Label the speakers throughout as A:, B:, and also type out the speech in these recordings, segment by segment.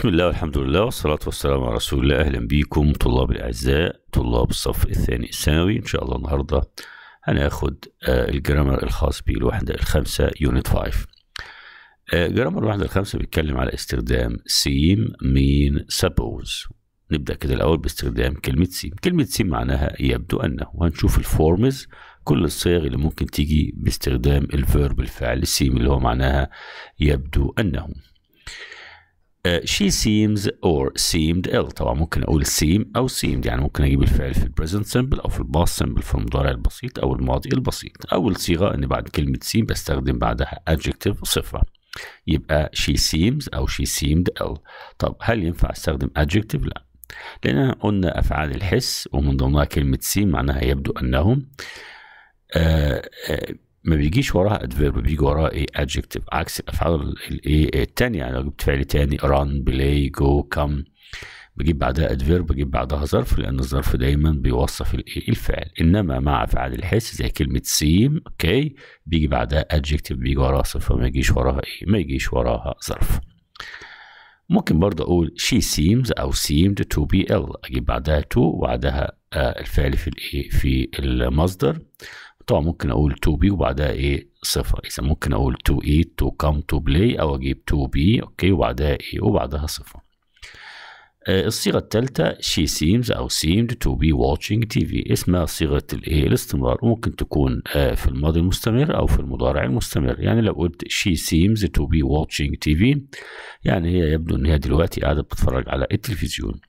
A: بسم الله والحمد لله والصلاة والسلام على رسول الله أهلا بيكم طلاب الأعزاء طلاب الصف الثاني الثانوي إن شاء الله النهاردة هناخد آه، الجرامر الخاص بالوحدة الخامسة يونت 5 آه، جرامر الوحدة الخامسة بيتكلم على استخدام سيم مين سبوز نبدأ كده الأول باستخدام كلمة سيم كلمة سيم معناها يبدو أنه وهنشوف الفورمز كل الصيغ اللي ممكن تيجي باستخدام الفيرب الفعل سيم اللي هو معناها يبدو أنه آه، she seems or seemed ill طبعا ممكن اقول seem او seemed يعني ممكن اجيب الفعل في البريزنت simple او في past simple في المضارع البسيط او الماضي البسيط اول صيغه ان بعد كلمه seem بستخدم بعدها adjective صفه يبقى she seems او she seemed ill طب هل ينفع استخدم adjective لا لان قلنا افعال الحس ومن ضمنها كلمه seem معناها يبدو انهم آآ آه، آآ آه، ما بيجيش وراها ادفيرب بيجي وراها ايه ادجكتيف عكس الافعال الايه إيه؟ الثانيه يعني لو جبت فعل تاني ران بلاي جو كم بجيب بعدها ادفيرب بجيب بعدها ظرف لان الظرف دايما بيوصف الايه الفعل انما مع افعال الحس زي كلمه سيم اوكي بيجي بعدها ادجكتيف بيجي وراها صفه ما يجيش وراها ايه ما يجيش وراها ظرف ممكن برضه اقول شي سيمز او سيمد تو بي ال اجيب بعدها تو وبعدها آه، الفعل في الايه في المصدر طبعا ممكن اقول 2 بي وبعدها ايه صفر اذا ممكن اقول 2 ايت تو كام تو بلاي او اجيب 2 بي اوكي وبعدها ايه وبعدها صفر آه، الصيغة الثالثة شي سيمز أو سيمد تو بي واتشينج تي في اسمها صيغة الإيه الاستمرار ممكن تكون آه، في الماضي المستمر أو في المضارع المستمر يعني لو قلت شي سيمز تو بي واتشينج تي في يعني هي يبدو إن هي دلوقتي قاعدة بتتفرج على التلفزيون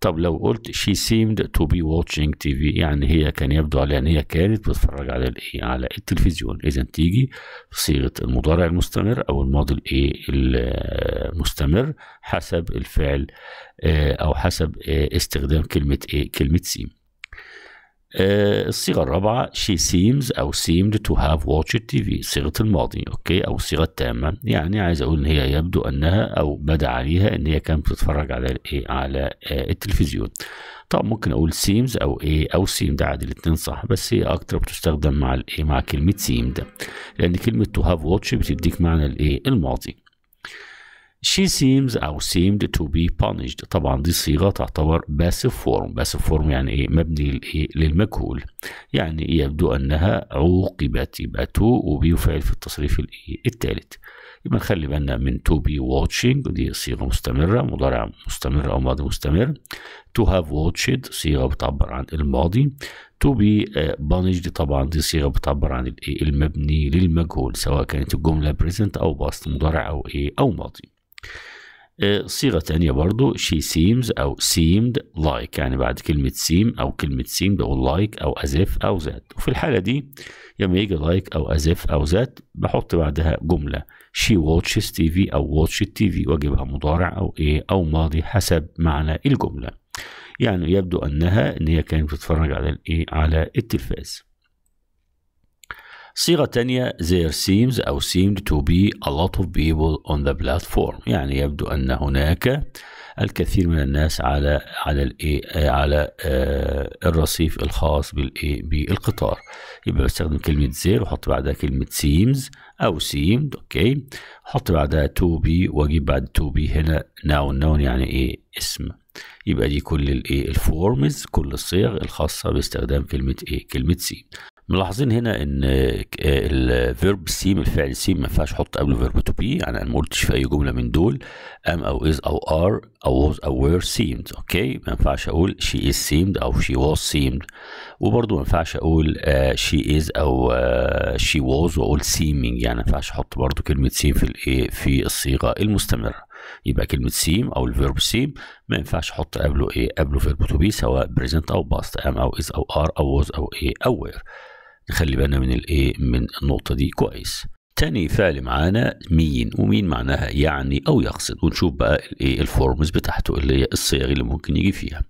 A: طب لو قلت she seemed to be watching TV يعني هي كان يبدو عليها ان هي كانت بتتفرج على الايه على التلفزيون اذا تيجي صيغه المضارع المستمر او الماضي الايه المستمر حسب الفعل آه، او حسب آه، استخدام كلمه ايه كلمه سيم آه، الصيغة الرابعة she seems أو seemed to have watched TV صيغة الماضي أوكي أو الصيغة التامة يعني عايز أقول إن هي يبدو أنها أو بدا عليها إن هي كانت بتتفرج على الإيه على آه، التلفزيون طب ممكن أقول seems أو إيه أو seemed عادي الاتنين صح بس هي أكتر بتستخدم مع الإيه مع كلمة seemed لأن كلمة to have watched بتديك معنى الإيه الماضي she seems أو seemed to be punished طبعا دي صيغة تعتبر passive form passive form يعني إيه مبني للمجهول يعني يبدو أنها عوقبت يبقى to وبيفعل في التصريف الإيه التالت يبقى نخلي بالنا من to be watching دي صيغة مستمرة مضارع مستمر أو ماضي مستمر to have watched صيغة بتعبر عن الماضي to be آه، punished طبعا دي صيغة بتعبر عن المبني للمجهول سواء كانت الجملة present أو past مضارع أو إيه أو ماضي آه، صيغة تانية برضو she seems أو seemed like يعني بعد كلمة seem أو كلمة seemed أو like أو as if أو that وفي الحالة دي لما يجي like أو as if أو that بحط بعدها جملة she watches TV أو watch TV وأجيبها مضارع أو إيه أو ماضي حسب معنى الجملة يعني يبدو أنها إن هي كانت بتتفرج على الإيه على التلفاز صيغة تانية there seems أو seemed to be a lot of people on the platform يعني يبدو أن هناك الكثير من الناس على على الايه على آه، الرصيف الخاص بالقطار يبقى بستخدم كلمه زير واحط بعدها كلمه سيمز او سيمد اوكي احط بعدها تو بي واجيب بعد تو بي هنا ناون ناون يعني ايه اسم يبقى دي كل الايه الفورمز كل الصيغ الخاصه باستخدام كلمه ايه كلمه سيم ملاحظين هنا ان الفيرب سيم الفعل سيم ما ينفعش احط قبله فيرب تو بي يعني انا ما قلتش في اي جمله من دول ام او از او ار او واز او وير سيمد اوكي ما ينفعش اقول شي از سيمد او شي واز سيمد وبرده ما ينفعش اقول شي آه، از او شي آه، واز واقول سيمينج يعني ما ينفعش احط برده كلمه سيم في الايه في الصيغه المستمره يبقى كلمة سيم أو الفيرب سيم ما ينفعش أحط قبله إيه قبله فيرب تو بي سواء بريزنت أو باست أم أو إز أو آر أو وز أو إيه أو وير نخلي بالنا من الايه من النقطه دي كويس تاني فعل معانا مين ومين معناها يعني او يقصد ونشوف بقى الايه الفورمز بتاعته اللي هي الصيغ اللي ممكن يجي فيها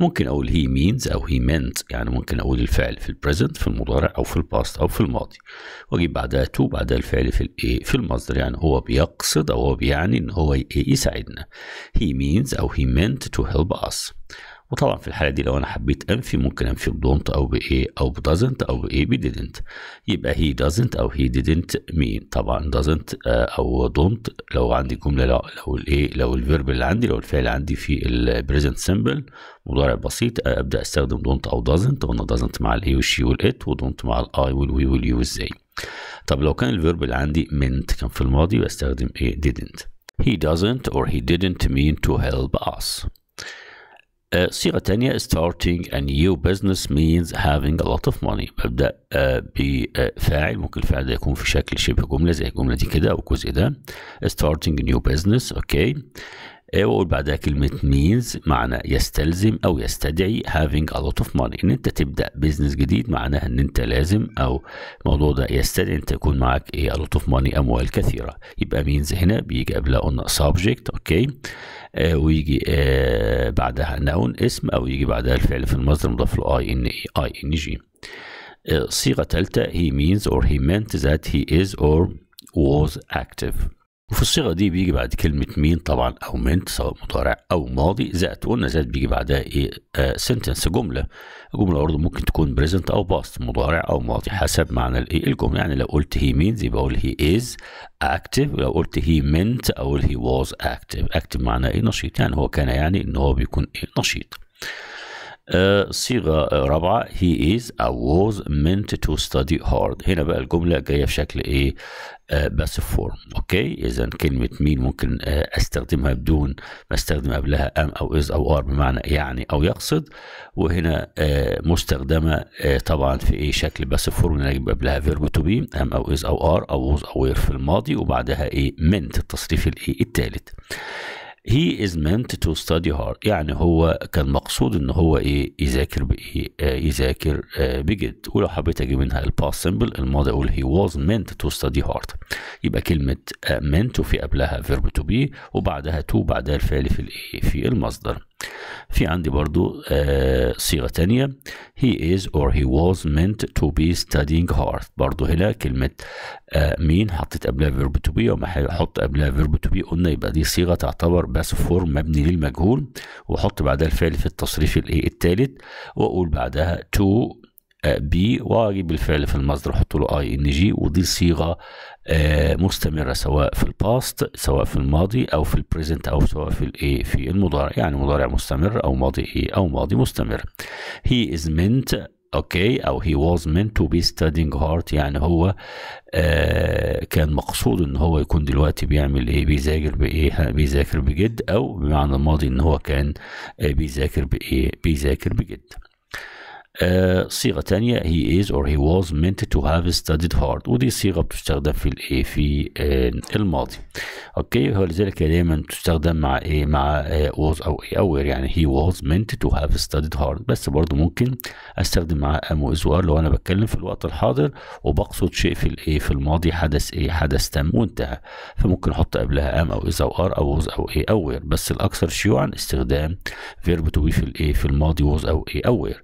A: ممكن اقول هي مينز او هي منت يعني ممكن اقول الفعل في البريزنت في المضارع او في الباست او في الماضي واجيب بعدها تو بعدها الفعل في الايه في المصدر يعني هو بيقصد او هو بيعني ان هو يساعدنا هي مينز او هي منت تو هيلب اس وطبعا في الحاله دي لو انا حبيت انفي ممكن انفي بدونت او بايه او بدزنت او بايه بديدنت يبقى هي دزنت او هي ديدنت مين طبعا دزنت آه، او دونت لو عندي جمله لو الايه لو الفيرب إيه، اللي عندي لو الفعل عندي في البريزنت سمبل مضارع بسيط آه، ابدا استخدم دونت او دزنت قلنا دزنت مع الاي والشي والات ودونت مع الاي والوي واليو ازاي طب لو كان الفيرب اللي عندي منت كان في الماضي بستخدم ايه ديدنت he doesn't or he didn't mean to help us صيغة uh, ثانيه starting a new business means having a lot of money ببدأ uh, بفاعل uh, ممكن الفاعل ده يكون في شكل شبه جملة زي الجملة دي كده أو الجزء ده starting a new business أوكي okay. واقول بعدها كلمة means معنى يستلزم أو يستدعي having a lot of money إن أنت تبدأ بزنس جديد معناها إن أنت لازم أو الموضوع ده يستدعي أن تكون معاك إيه a lot of money أموال كثيرة يبقى means هنا بيجي قبلها قلنا subject أوكي okay. آه، ويجي آه، بعدها نون اسم او يجي بعدها الفعل في المصدر مضاف له اي ان اي اي ان جي صيغه ثالثه he means or he meant that he is or was active وفي الصيغه دي بيجي بعد كلمه مين طبعا او منت سواء مضارع او ماضي ذات قلنا ذات بيجي بعدها ايه سنتنس آه، جمله جمله الجمله برضه ممكن تكون بريزنت او باست مضارع او ماضي حسب معنى الايه الجمله يعني لو قلت هي مينز يبقى اقول هي از اكتف لو قلت هي منت اقول هي واز اكتف اكتف معناه ايه نشيط يعني هو كان يعني ان هو بيكون ايه نشيط صيغة رابعة he is أو was meant to study hard هنا بقى الجملة جاية في شكل إيه آه، بس فورم أوكي إذا كلمة مين ممكن آه، أستخدمها بدون ما أستخدم قبلها أم أو از أو ار بمعنى يعني أو يقصد وهنا آه، مستخدمة طبعا في إيه شكل بس فورم نجيب قبلها فيرب تو بي أم أو از أو ار أو was أو في الماضي وبعدها إيه مينت التصريف الإيه الثالث هي از meant تو ستادي هارد يعني هو كان مقصود ان هو ايه يذاكر بايه آه، يذاكر آه، بجد ولو حبيت اجيب منها الباست سمبل الماضي اقول هي واز meant تو ستادي هارد يبقى كلمه مينت آه، وفي قبلها فيرب تو بي وبعدها تو بعدها الفعل في الايه في المصدر في عندي برضو آه صيغة تانية he is or he was meant to be studying hard برضو هنا كلمة آه مين حطيت قبلها verb to be وما حط قبلها verb to be قلنا يبقى دي صيغة تعتبر بس فورم مبني للمجهول وحط بعدها الفعل في التصريف الايه التالت واقول بعدها to آه، بي واجيب الفعل في المصدر احط له اي ان جي ودي صيغه آه، مستمره سواء في الباست سواء في الماضي او في البريزنت او سواء في الايه في المضارع يعني مضارع مستمر او ماضي ايه او ماضي مستمر هي از مينت اوكي او هي واز مينت تو بي ستادينج هارت يعني هو آه كان مقصود ان هو يكون دلوقتي بيعمل ايه بيذاكر بايه بيذاكر بجد او بمعنى الماضي ان هو كان آه بيذاكر بايه بيذاكر بجد آه، صيغه ثانيه هي is or he was meant to have studied hard ودي صيغه بتستخدم في الايه في آه، الماضي اوكي ولذلك دايما تستخدم مع ايه مع آه، was او ايه او يعني he was meant to have studied hard بس برضو ممكن استخدم مع am و وار لو انا بتكلم في الوقت الحاضر وبقصد شيء في الايه في الماضي حدث ايه حدث تم وانتهى فممكن احط قبلها am او is او are او was او ايه او were بس الاكثر شيوعا استخدام verb to be في الايه في الماضي was او ايه او were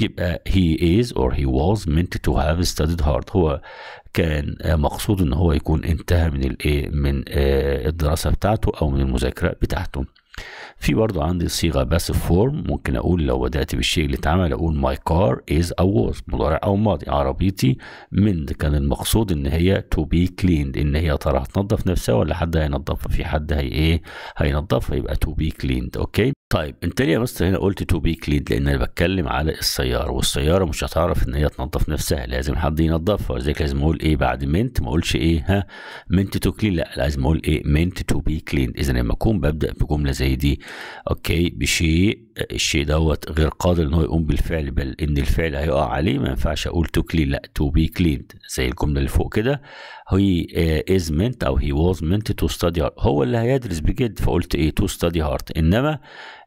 A: يبقى uh, he is or he was meant to have studied hard هو كان uh, مقصود ان هو يكون انتهى من الايه من uh, الدراسه بتاعته او من المذاكره بتاعته في برضه عندي صيغه بس فورم ممكن اقول لو بدات بالشيء اللي اتعمل اقول ماي كار از او was مضارع او ماضي عربيتي من كان المقصود ان هي تو بي كليند ان هي ترى هتنضف نفسها ولا حد هينضفها في حد هي ايه هينضفها يبقى تو بي كليند اوكي طيب انت ليه يا مستر هنا قلت تو بي كليند لان انا بتكلم على السياره والسياره مش هتعرف ان هي تنظف نفسها لازم حد ينظفها ولذلك لازم اقول ايه بعد منت ما اقولش ايه ها منت تو كلين لا لازم اقول ايه منت تو بي كليند اذا لما اكون ببدا بجمله زي دي اوكي بشيء الشيء دوت غير قادر ان هو يقوم بالفعل بل ان الفعل هيقع عليه ما ينفعش اقول تو كلين لا تو بي كلين زي الجمله اللي فوق كده هي از منت او هي واز منت تو ستادي هارت هو اللي هيدرس بجد فقلت ايه تو ستادي هارت انما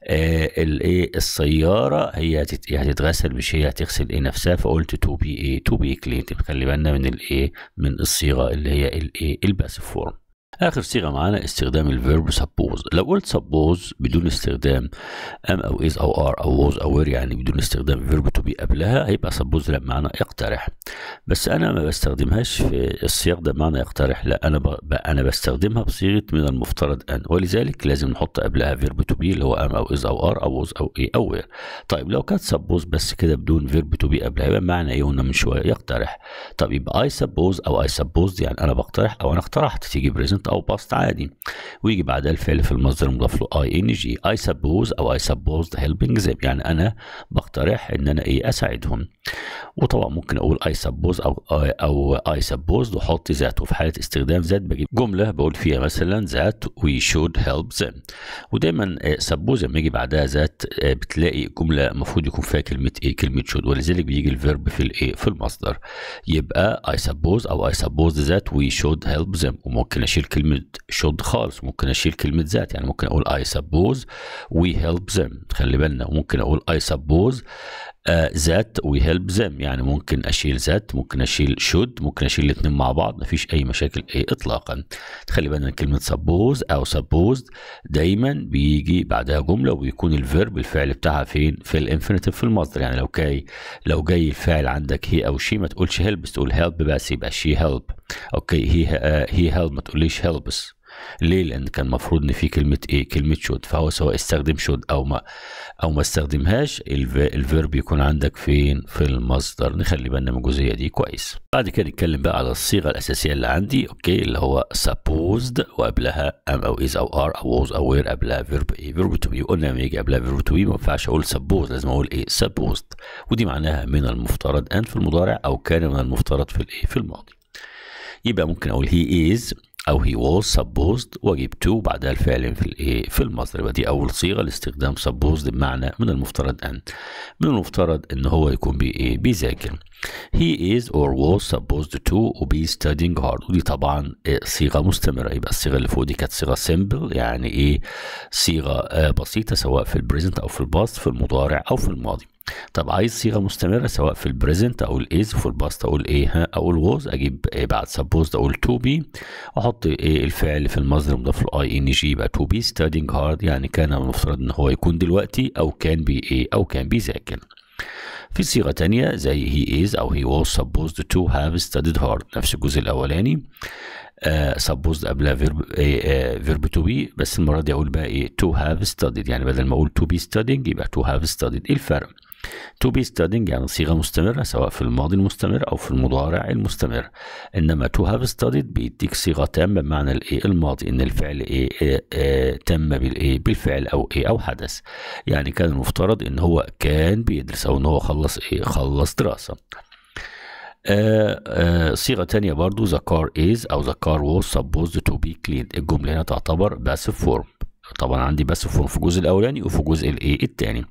A: آه، الايه السياره هي هتتغسل مش هي هتغسل ايه نفسها فقلت تو بي ايه تو بي كلين خلي بالنا من الايه من الصيغه اللي هي الايه الباسف فورم آخر صيغة معانا استخدام الفيرب سبوز لو قلت سبوز بدون استخدام ام أو إز أو آر أو ووز أو وير يعني بدون استخدام فيرب تو بي قبلها هيبقى سبوز لا معنى اقترح بس أنا ما بستخدمهاش في السياق ده معنى اقترح لا أنا ب... أنا بستخدمها بصيغة من المفترض أن ولذلك لازم نحط قبلها فيرب تو بي اللي هو ام أو إز أو آر أو ووز أو إيه أو وير طيب لو كانت سبوز بس كده بدون فيرب تو بي قبلها يبقى معنى إيه هنا من شوية يقترح طب يبقى أي سبوز أو أي سبوز يعني أنا بقترح أو أنا اقترحت تيجي بريزنت او باست عادي ويجي بعدها الفعل في المصدر المضاف له اي ان جي اي سبوز او اي سبوز هيلبنج زي يعني انا بقترح ان انا ايه اساعدهم وطبعا ممكن اقول اي سبوز او او اي سبوز وحط ذات وفي حاله استخدام ذات بجيب جمله بقول فيها مثلا ذات وي شود هيلب ذم ودايما سبوز لما يجي بعدها ذات بتلاقي جمله المفروض يكون فيها كلمه ايه كلمه شود ولذلك بيجي الفيرب في الايه في المصدر يبقى اي سبوز او اي سبوز ذات وي شود هيلب ذم وممكن اشيل كلمه شود خالص ممكن اشيل كلمه ذات يعني ممكن اقول اي سبوز وي هيلب ذم خلي بالنا وممكن اقول اي سبوز آه، ذات هيلب زم يعني ممكن اشيل ذات ممكن اشيل شود ممكن اشيل الاثنين مع بعض مفيش اي مشاكل ايه اطلاقا تخلي بالنا كلمه سبوز او سبوز دايما بيجي بعدها جمله وبيكون الفيرب الفعل بتاعها فين في الانفينيتيف في المصدر يعني لو جاي لو جاي الفعل عندك هي او شي ما تقولش هيلبس تقول هيلب بس يبقى شي هيلب اوكي هي هي هيلب ما تقوليش هيلبس ليه لان كان المفروض ان في كلمه ايه كلمه شود فهو سواء استخدم شود او ما او ما استخدمهاش الفيرب يكون عندك فين في المصدر نخلي بالنا من الجزئيه دي كويس بعد كده نتكلم بقى على الصيغه الاساسيه اللي عندي اوكي اللي هو supposed وقبلها ام او از او ار او was او وير قبلها فيرب ايه فيرب تو بي قلنا لما يجي قبلها فيرب تو بي ما ينفعش اقول suppose لازم اقول ايه supposed ودي معناها من المفترض ان في المضارع او كان من المفترض في الايه في الماضي يبقى ممكن اقول هي از او هي was supposed واجيب تو بعدها الفعل في الايه في المصدر يبقى دي اول صيغه لاستخدام supposed بمعنى من المفترض ان من المفترض ان هو يكون بي ايه بيذاكر he is or was supposed to وبي studying hard ودي طبعا صيغه مستمره يبقى الصيغه اللي فوق دي كانت صيغه سمبل يعني ايه صيغه آه، بسيطه سواء في البريزنت او في الباست في المضارع او في الماضي طب عايز صيغه مستمره سواء في البريزنت او الايز في الباست اقول ايه ها اقول ووز اجيب إيه بعد سبوز اقول تو بي واحط ايه الفعل في المصدر مضاف له اي ان جي يبقى تو بي ستادينج هارد يعني كان المفترض ان هو يكون دلوقتي او كان بي ايه او كان بيذاكر في صيغه تانية زي هي از او هي ووز سبوزد تو هاف ستاديد هارد نفس الجزء الاولاني سبوز آه، uh, قبلها فيرب فيرب تو بي بس المره دي اقول بقى ايه تو هاف ستاديد يعني بدل ما اقول تو بي ستادينج يبقى تو هاف ستاديد ايه الفرق to be studying يعني صيغة مستمرة سواء في الماضي المستمر أو في المضارع المستمر إنما to have studied بيديك صيغة تامة بمعنى الإيه الماضي إن الفعل إيه, إيه, إيه تم بالإيه بالفعل أو إيه أو حدث يعني كان المفترض إن هو كان بيدرس أو إن هو خلص إيه خلص دراسة آه آه صيغة تانية برضو the car is أو the car was supposed to be cleaned الجملة هنا تعتبر passive form طبعا عندي بس فورم في الجزء الاولاني وفي الجزء الايه الثاني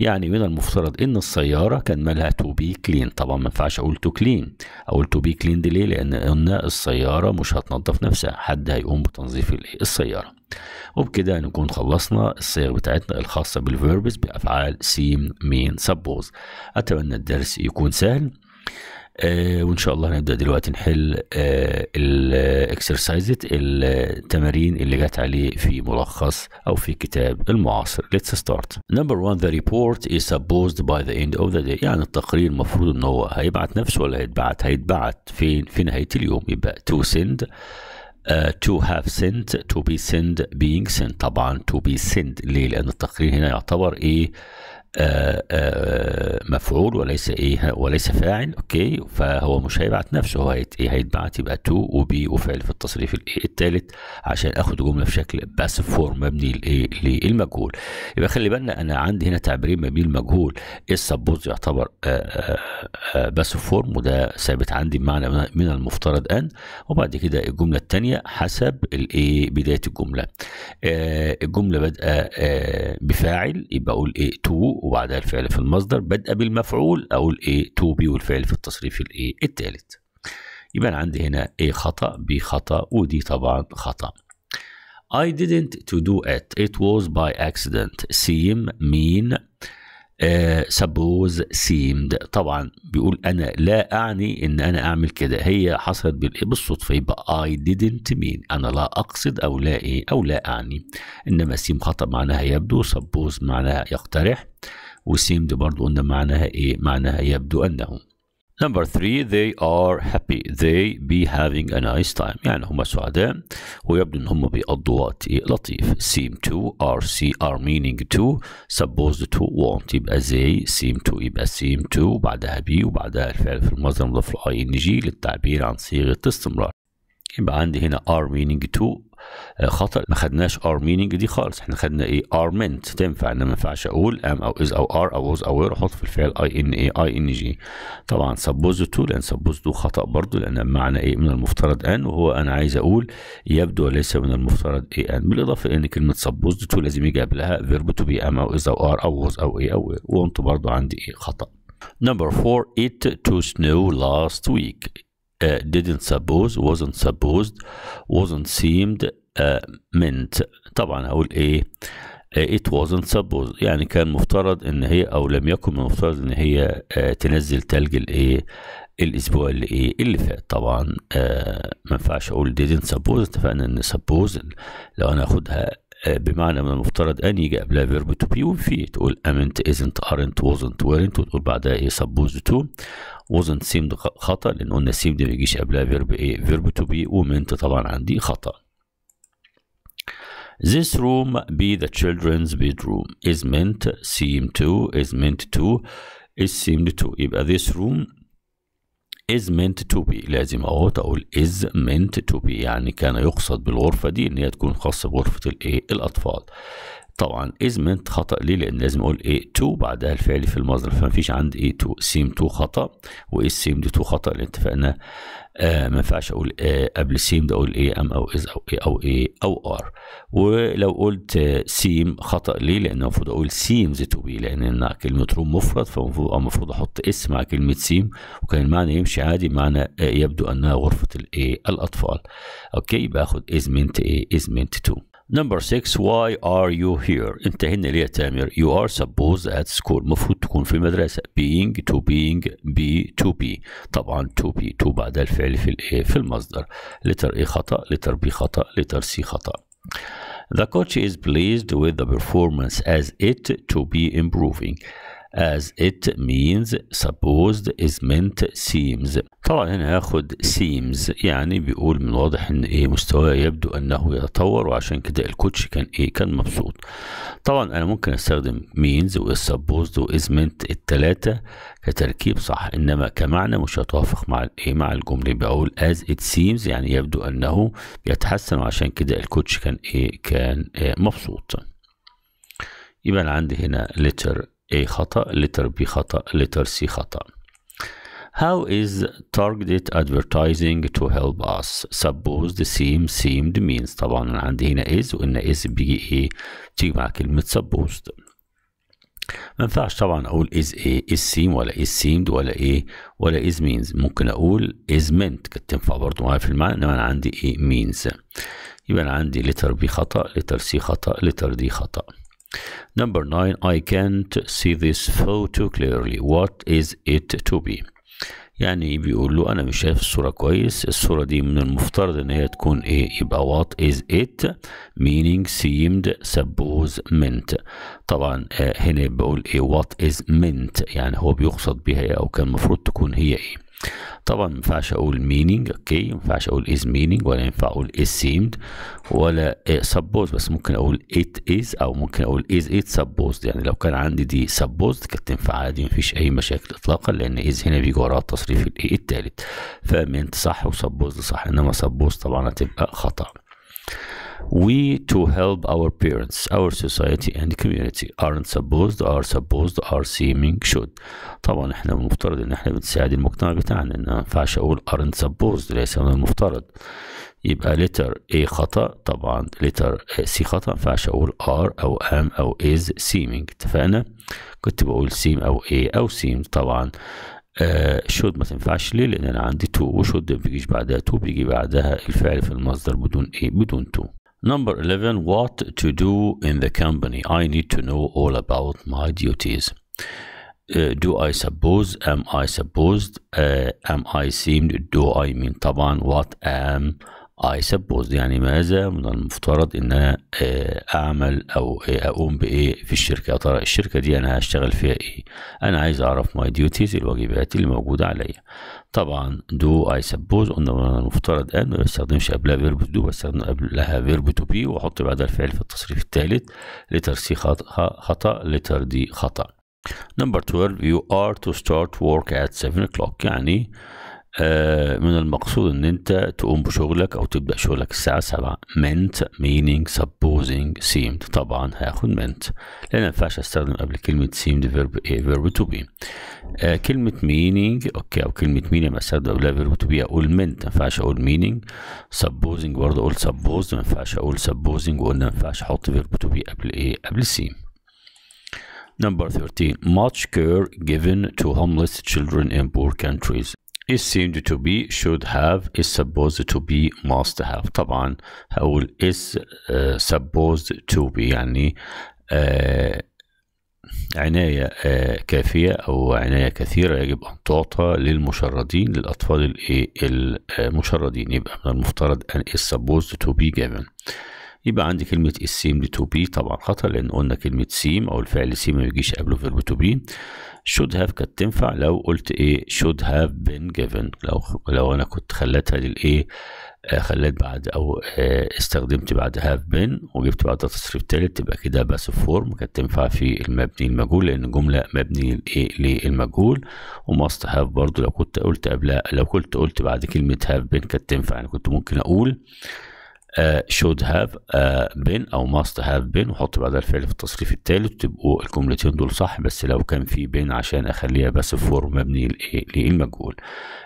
A: يعني من المفترض ان السياره كان مالها تو بي كلين طبعا ما ينفعش اقول تو كلين اقول تو بي كلين دي ليه لان قلنا السياره مش هتنظف نفسها حد هيقوم بتنظيف الايه السياره وبكده نكون خلصنا الصيغ بتاعتنا الخاصه بالفيربس بافعال سيم مين سبوز اتمنى الدرس يكون سهل آه، وان شاء الله هنبدا دلوقتي نحل آه، الاكسرسايز التمارين اللي جت عليه في ملخص او في كتاب المعاصر ليتس ستارت نمبر 1 ذا ريبورت از سبوزد باي ذا اند اوف ذا داي يعني التقرير المفروض ان هو هيبعت نفسه ولا هيتبعت هيتبعت فين في نهايه اليوم يبقى تو سند Uh, to have sent to be sent being sent طبعا to be sent ليه لان التقرير هنا يعتبر ايه آه، آه، مفعول وليس ايه وليس فاعل اوكي فهو مش هيبعت نفسه هو هيت ايه هيتبعت يبقى تو وبي وفعل في التصريف الايه الثالث عشان اخد جمله في شكل بس فورم مبني لايه للمجهول يبقى خلي بالنا انا عندي هنا تعبيرين ما بين المجهول السبوز يعتبر آه، بس فورم وده ثابت عندي بمعنى من المفترض ان وبعد كده الجمله الثانيه حسب الايه بدايه الجمله الجمله بادئه بفاعل يبقى اقول ايه تو وبعدها الفعل في المصدر بدأ بالمفعول أقول إيه تو بي والفعل في التصريف الإيه التالت يبقى أنا عندي هنا إيه خطأ بي خطأ ودي طبعا خطأ I didn't to do it it was by accident seem mean آه، سبوز سيمد طبعا بيقول انا لا اعني ان انا اعمل كده هي حصلت بالصدفه يبقى اي didn't mean انا لا اقصد او لا ايه او لا اعني انما سيم خطا معناها يبدو سبوز معناها يقترح وسيمد برضو قلنا معناها ايه معناها يبدو انه Number three, they are happy. They be having a nice time. يعني هم سعداء ويبدو ان هم بيقضوا وقت لطيف. Seem to are see are meaning to supposed to want يبقى they seem to يبقى seem to وبعدها be وبعدها الفعل في المصدر مضاف له ing للتعبير عن صيغة استمرار. يبقى عندي هنا are meaning to آه، خطا ما خدناش ار مينينج دي خالص احنا خدنا ايه ار منت تنفع انا ما ينفعش اقول ام او از او ار او واز او وير احط في الفعل اي ان اي اي ان جي طبعا سبوز تو لان سبوز تو خطا برضو لان معنى ايه من المفترض ان وهو انا عايز اقول يبدو ليس من المفترض اي ان بالاضافه ان كلمه سبوز تو لازم يجي قبلها فيرب تو بي ام او از او ار او واز او ايه او وير وانت برضو عندي ايه خطا Number four, it to snow last week. uh, didn't suppose wasn't supposed wasn't seemed uh, meant طبعا هقول ايه uh, it wasn't supposed يعني كان مفترض ان هي او لم يكن من المفترض ان هي uh, تنزل تلج الايه الاسبوع اللي ايه اللي فات طبعا uh, ما ينفعش اقول didn't suppose اتفقنا ان suppose لو انا اخدها بمعنى من المفترض ان يجي قبلها فيرب تو بي وفي تقول امنت isn't aren't wasn't weren't وتقول بعدها ايه supposed to wasn't seemed خطا لان قلنا seemed ما بيجيش قبلها فيرب ايه فيرب to be ومنت طبعا عندي خطا This room be the children's bedroom is meant seem to is meant to is seemed to يبقى this room is meant to be لازم اهو تقول is meant to be يعني كان يقصد بالغرفة دي ان هي تكون خاصة بغرفة الايه الاطفال طبعا منت خطا ليه لان لازم اقول اي 2 بعدها الفعل في المصدر فمفيش عندي اي 2 سيم 2 خطا وايه سيم دي 2 خطا اللي اتفقنا آه ما ينفعش اقول آه قبل سيم ده اقول ايه ام او از او ايه او ايه او ار ولو قلت آه سيم خطا ليه لان المفروض اقول سيمز تو بي لان كلمه روم مفرد فالمفروض احط اس مع كلمه سيم وكان المعنى يمشي عادي معنى آه يبدو انها غرفه الايه الاطفال اوكي باخد منت ايه منت 2 Number 6 why are you here انتهينا ليه تامر you are supposed at school مفروض تكون في المدرسة being to being be to be طبعا to be to بعد الفعل في الايه في المصدر letter A خطأ letter B خطأ letter C خطأ The coach is pleased with the performance as it to be improving as it means supposed is meant seems طبعا هنا هاخد seems يعني بيقول من الواضح ان ايه مستواه يبدو انه يتطور وعشان كده الكوتش كان ايه كان مبسوط طبعا انا ممكن استخدم means و supposed و is meant التلاتة كتركيب صح انما كمعنى مش هتوافق مع ايه مع الجملة بقول as it seems يعني يبدو انه بيتحسن وعشان كده الكوتش كان ايه كان إيه مبسوط يبقى انا عندي هنا letter A خطأ letter B خطأ letter C خطأ How is targeted advertising to help us? Suppose the same seemed means طبعا أنا عندي هنا is وإن is بيجي إيه؟ e تيجي مع كلمة supposed ما ينفعش طبعا أقول is إيه is seem ولا is seemed ولا إيه ولا is means ممكن أقول is meant كانت تنفع برضه معايا في المعنى إنما أنا عندي إيه means يبقى أنا عندي letter B خطأ letter C خطأ letter D خطأ Number 9 I can't see this photo clearly what is it to be يعني بيقول له انا مش شايف الصوره كويس الصوره دي من المفترض ان هي تكون ايه يبقى what is it meaning seemed suppose meant طبعا آه، هنا بقول ايه what is meant يعني هو بيقصد بها ايه او كان المفروض تكون هي ايه طبعا ما ينفعش اقول مينينج اوكي ما ينفعش اقول از مينينج ولا ينفع اقول از سيمد ولا سبوز إيه، بس ممكن اقول ات از او ممكن اقول از ات سبوز يعني لو كان عندي دي سبوز كانت تنفع عادي ما فيش اي مشاكل اطلاقا لان از هنا بيجي وراها التصريف الثالث التالت فمنت صح وسبوز صح انما سبوز طبعا هتبقى خطأ We to help our parents, our society and community aren't supposed, are supposed, are seeming, should. طبعا احنا من المفترض ان احنا بنساعد المجتمع بتاعنا ان ما ينفعش اقول aren't supposed ليس من المفترض. يبقى letter A خطأ طبعا letter C خطأ ما ينفعش أقول are أو am أو is seeming اتفقنا كنت بقول seem أو A أو seem طبعا آه should ما تنفعش ليه لأن أنا عندي to وشود ما بيجيش بعدها to بيجي بعدها الفعل في المصدر بدون A بدون to Number 11, what to do in the company. I need to know all about my duties. Uh, do I suppose? Am I supposed? Uh, am I seemed? Do I mean? taban what am آه، I suppose يعني ماذا من المفترض ان انا آه، اعمل او آه، اقوم بايه في الشركة يا ترى الشركة دي انا هشتغل فيها ايه انا عايز اعرف my duties الواجبات اللي موجودة عليا طبعا do I suppose قلنا من المفترض ان ما بستخدمش قبلها verb to do بستخدم قبلها verb to be واحط بعدها الفعل في التصريف الثالث letter C خطأ letter D خطأ number 12 you are to start work at 7 o'clock يعني من المقصود ان انت تقوم بشغلك او تبدا شغلك الساعه 7 meant meaning supposing seemed طبعا هاخد meant لان ما ينفعش استخدم قبل كلمه seemed verb a verb to be آه كلمه meaning اوكي او كلمه meaning ما استخدم قبلها verb to be اقول meant ما ينفعش اقول meaning supposing برضه اقول supposed ما ينفعش اقول supposing وقلنا ما ينفعش احط verb to be قبل ايه قبل seem Number 13. Much care given to homeless children in poor countries. is seemed to be should have is supposed to be must have طبعا هقول is uh, supposed to be يعني uh, عناية uh, كافية أو عناية كثيرة يجب أن تعطى للمشردين للأطفال المشردين يبقى من المفترض أن is supposed to be given uh, يبقى عندي كلمة السيم لتو بي طبعا خطأ لأن قلنا كلمة سيم أو الفعل سيم ما بيجيش قبله فيرب تو بي should have كانت تنفع لو قلت إيه should have been given لو لو أنا كنت خليتها للإيه آه، خليت بعد أو آه، استخدمت بعد have been وجبت بعدها تصريف تالت تبقى كده بس فورم كانت تنفع في المبني المجهول لأن جملة مبني للإيه للمجهول وماست هاف برضو لو كنت قلت قبلها لو كنت قلت بعد كلمة have been كانت تنفع يعني كنت ممكن أقول آه، should have آه، been او must have been وحط بعدها الفعل في التصريف الثالث تبقوا الجملتين دول صح بس لو كان في بين عشان اخليها بس فور مبني للمجهول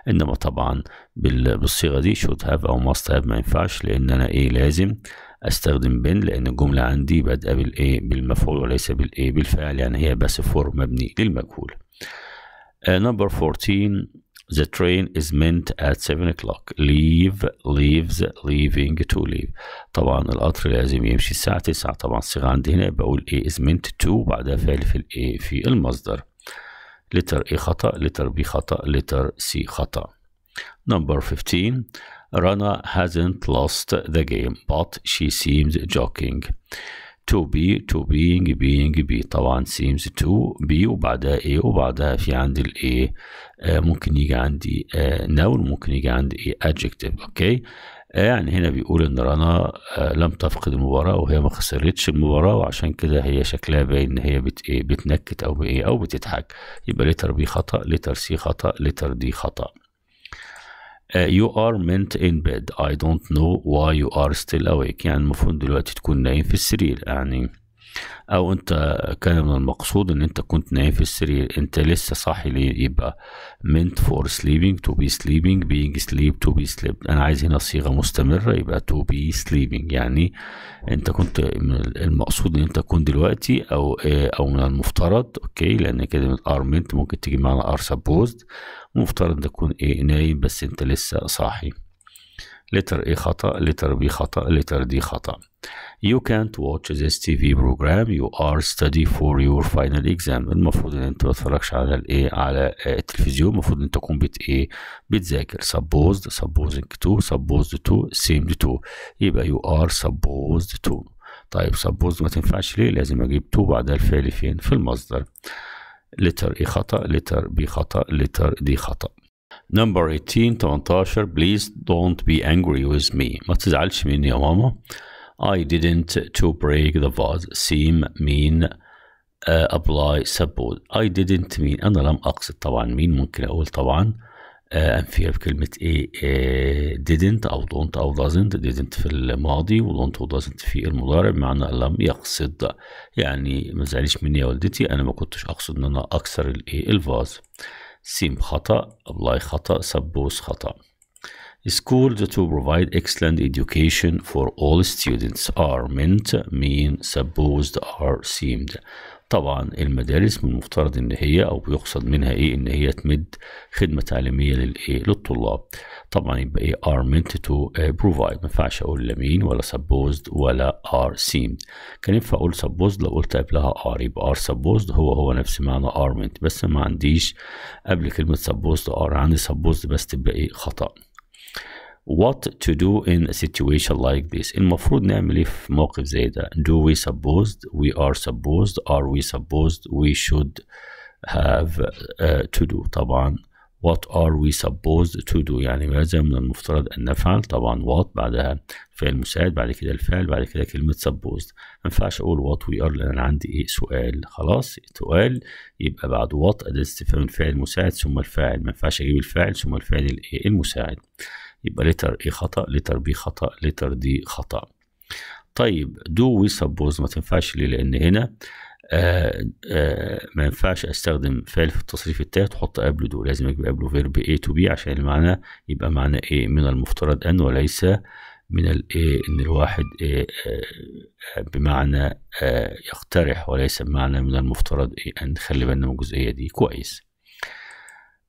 A: انما طبعا بالصيغه دي should have او must have ما ينفعش لان انا ايه لازم استخدم بين لان الجمله عندي بادئه بالايه بالمفعول وليس بالايه بالفعل يعني هي بس فور مبني للمجهول نمبر uh, 14 The train is meant at 7 o'clock. Leave, leaves, leaving, to leave. طبعا القطر لازم يمشي الساعة 9 طبعا الصيغة عندي هنا بقول A is meant to بعدها فعل في ال A في المصدر. letter A خطأ, letter B خطأ, letter C خطأ. Number 15 Rana hasn't lost the game but she seems joking. to be to being being be طبعا seems to be وبعدها a إيه، وبعدها في عندي ال a إيه، آه، ممكن يجي عندي آه، noun ممكن يجي عندي a إيه، adjective اوكي آه، يعني هنا بيقول ان رنا لم تفقد المباراه وهي ما خسرتش المباراه وعشان كده هي شكلها باين ان هي بت ايه بتنكت او بايه او بتضحك يبقى لتر بي خطا لتر سي خطا لتر دي خطا Uh, you are meant in bed I don't know why you are still awake يعني المفروض دلوقتي تكون نايم في السرير يعني او انت كان من المقصود ان انت كنت نايم في السرير انت لسه صاحي ليه يبقى meant for sleeping to be sleeping being sleep to be slept انا عايز هنا صيغه مستمره يبقى to be sleeping يعني انت كنت من المقصود ان انت تكون دلوقتي او او من المفترض اوكي لان كلمه are meant ممكن تيجي معنا are supposed مفترض تكون A نايم بس انت لسه صاحي لتر A خطأ لتر B خطأ لتر D خطأ you can't watch this TV program you are study for your final exam المفروض ان انت متفرجش على على A على التلفزيون المفروض ان تكون بت A بتذاكر supposed supposing to supposed to seemed to يبقى you are supposed to طيب supposed ما تنفعش ليه لازم اجيب to بعدها الفعل فين في المصدر لتر اي خطأ لتر بي خطأ لتر دي خطأ نمبر 18 18 بليز دونت بي انجري with مي ما تزعلش مني يا ماما I didn't to break the vase seem mean uh, apply suppose I didn't mean أنا لم أقصد طبعا مين ممكن أقول طبعا uh, انفير آه، بكلمه ايه didn't او don't او doesn't didn't في الماضي و don't او doesn't في المضارع بمعنى لم يقصد يعني ما زعلش مني يا والدتي انا ما كنتش اقصد ان انا اكسر الايه الفاز سيم خطا ابلاي خطا سبوس خطا School to provide excellent education for all students are meant mean supposed are seemed طبعا المدارس من المفترض ان هي او بيقصد منها ايه ان هي تمد خدمه تعليميه للايه للطلاب طبعا يبقى ايه ار مينت تو بروفايد ما ينفعش اقول لا مين ولا سبوزد ولا ار سيم كان ينفع اقول سبوزد لو قلت قبلها ار يبقى ار سبوزد هو هو نفس معنى ار مينت بس ما عنديش قبل كلمه سبوزد ار عندي سبوزد بس تبقى ايه خطا what to do in a situation like this المفروض نعمل ايه في موقف زي ده do we supposed we are supposed are we supposed we should have uh, to do طبعا what are we supposed to do يعني ماذا من المفترض أن نفعل طبعا what بعدها فعل مساعد بعد كده الفعل بعد كده كلمة supposed ما ينفعش أقول what we are لأن أنا عندي إيه سؤال خلاص سؤال يبقى بعد what أداة استفهام الفعل المساعد ثم الفاعل ما ينفعش أجيب الفاعل ثم الفعل الإيه المساعد يبقى لتر اي خطا لتر بي خطا لتر دي خطا طيب دو وي سبوز ما تنفعش ليه لان هنا آه آه ما ينفعش استخدم فعل في التصريف التالت تحط قبله دو لازم يبقى قبله فيرب ايه تو بي عشان المعنى يبقى معنى ايه من المفترض ان وليس من الايه ان الواحد إيه آه بمعنى آه، يقترح وليس بمعنى من المفترض إيه ان خلي بالنا من الجزئيه دي كويس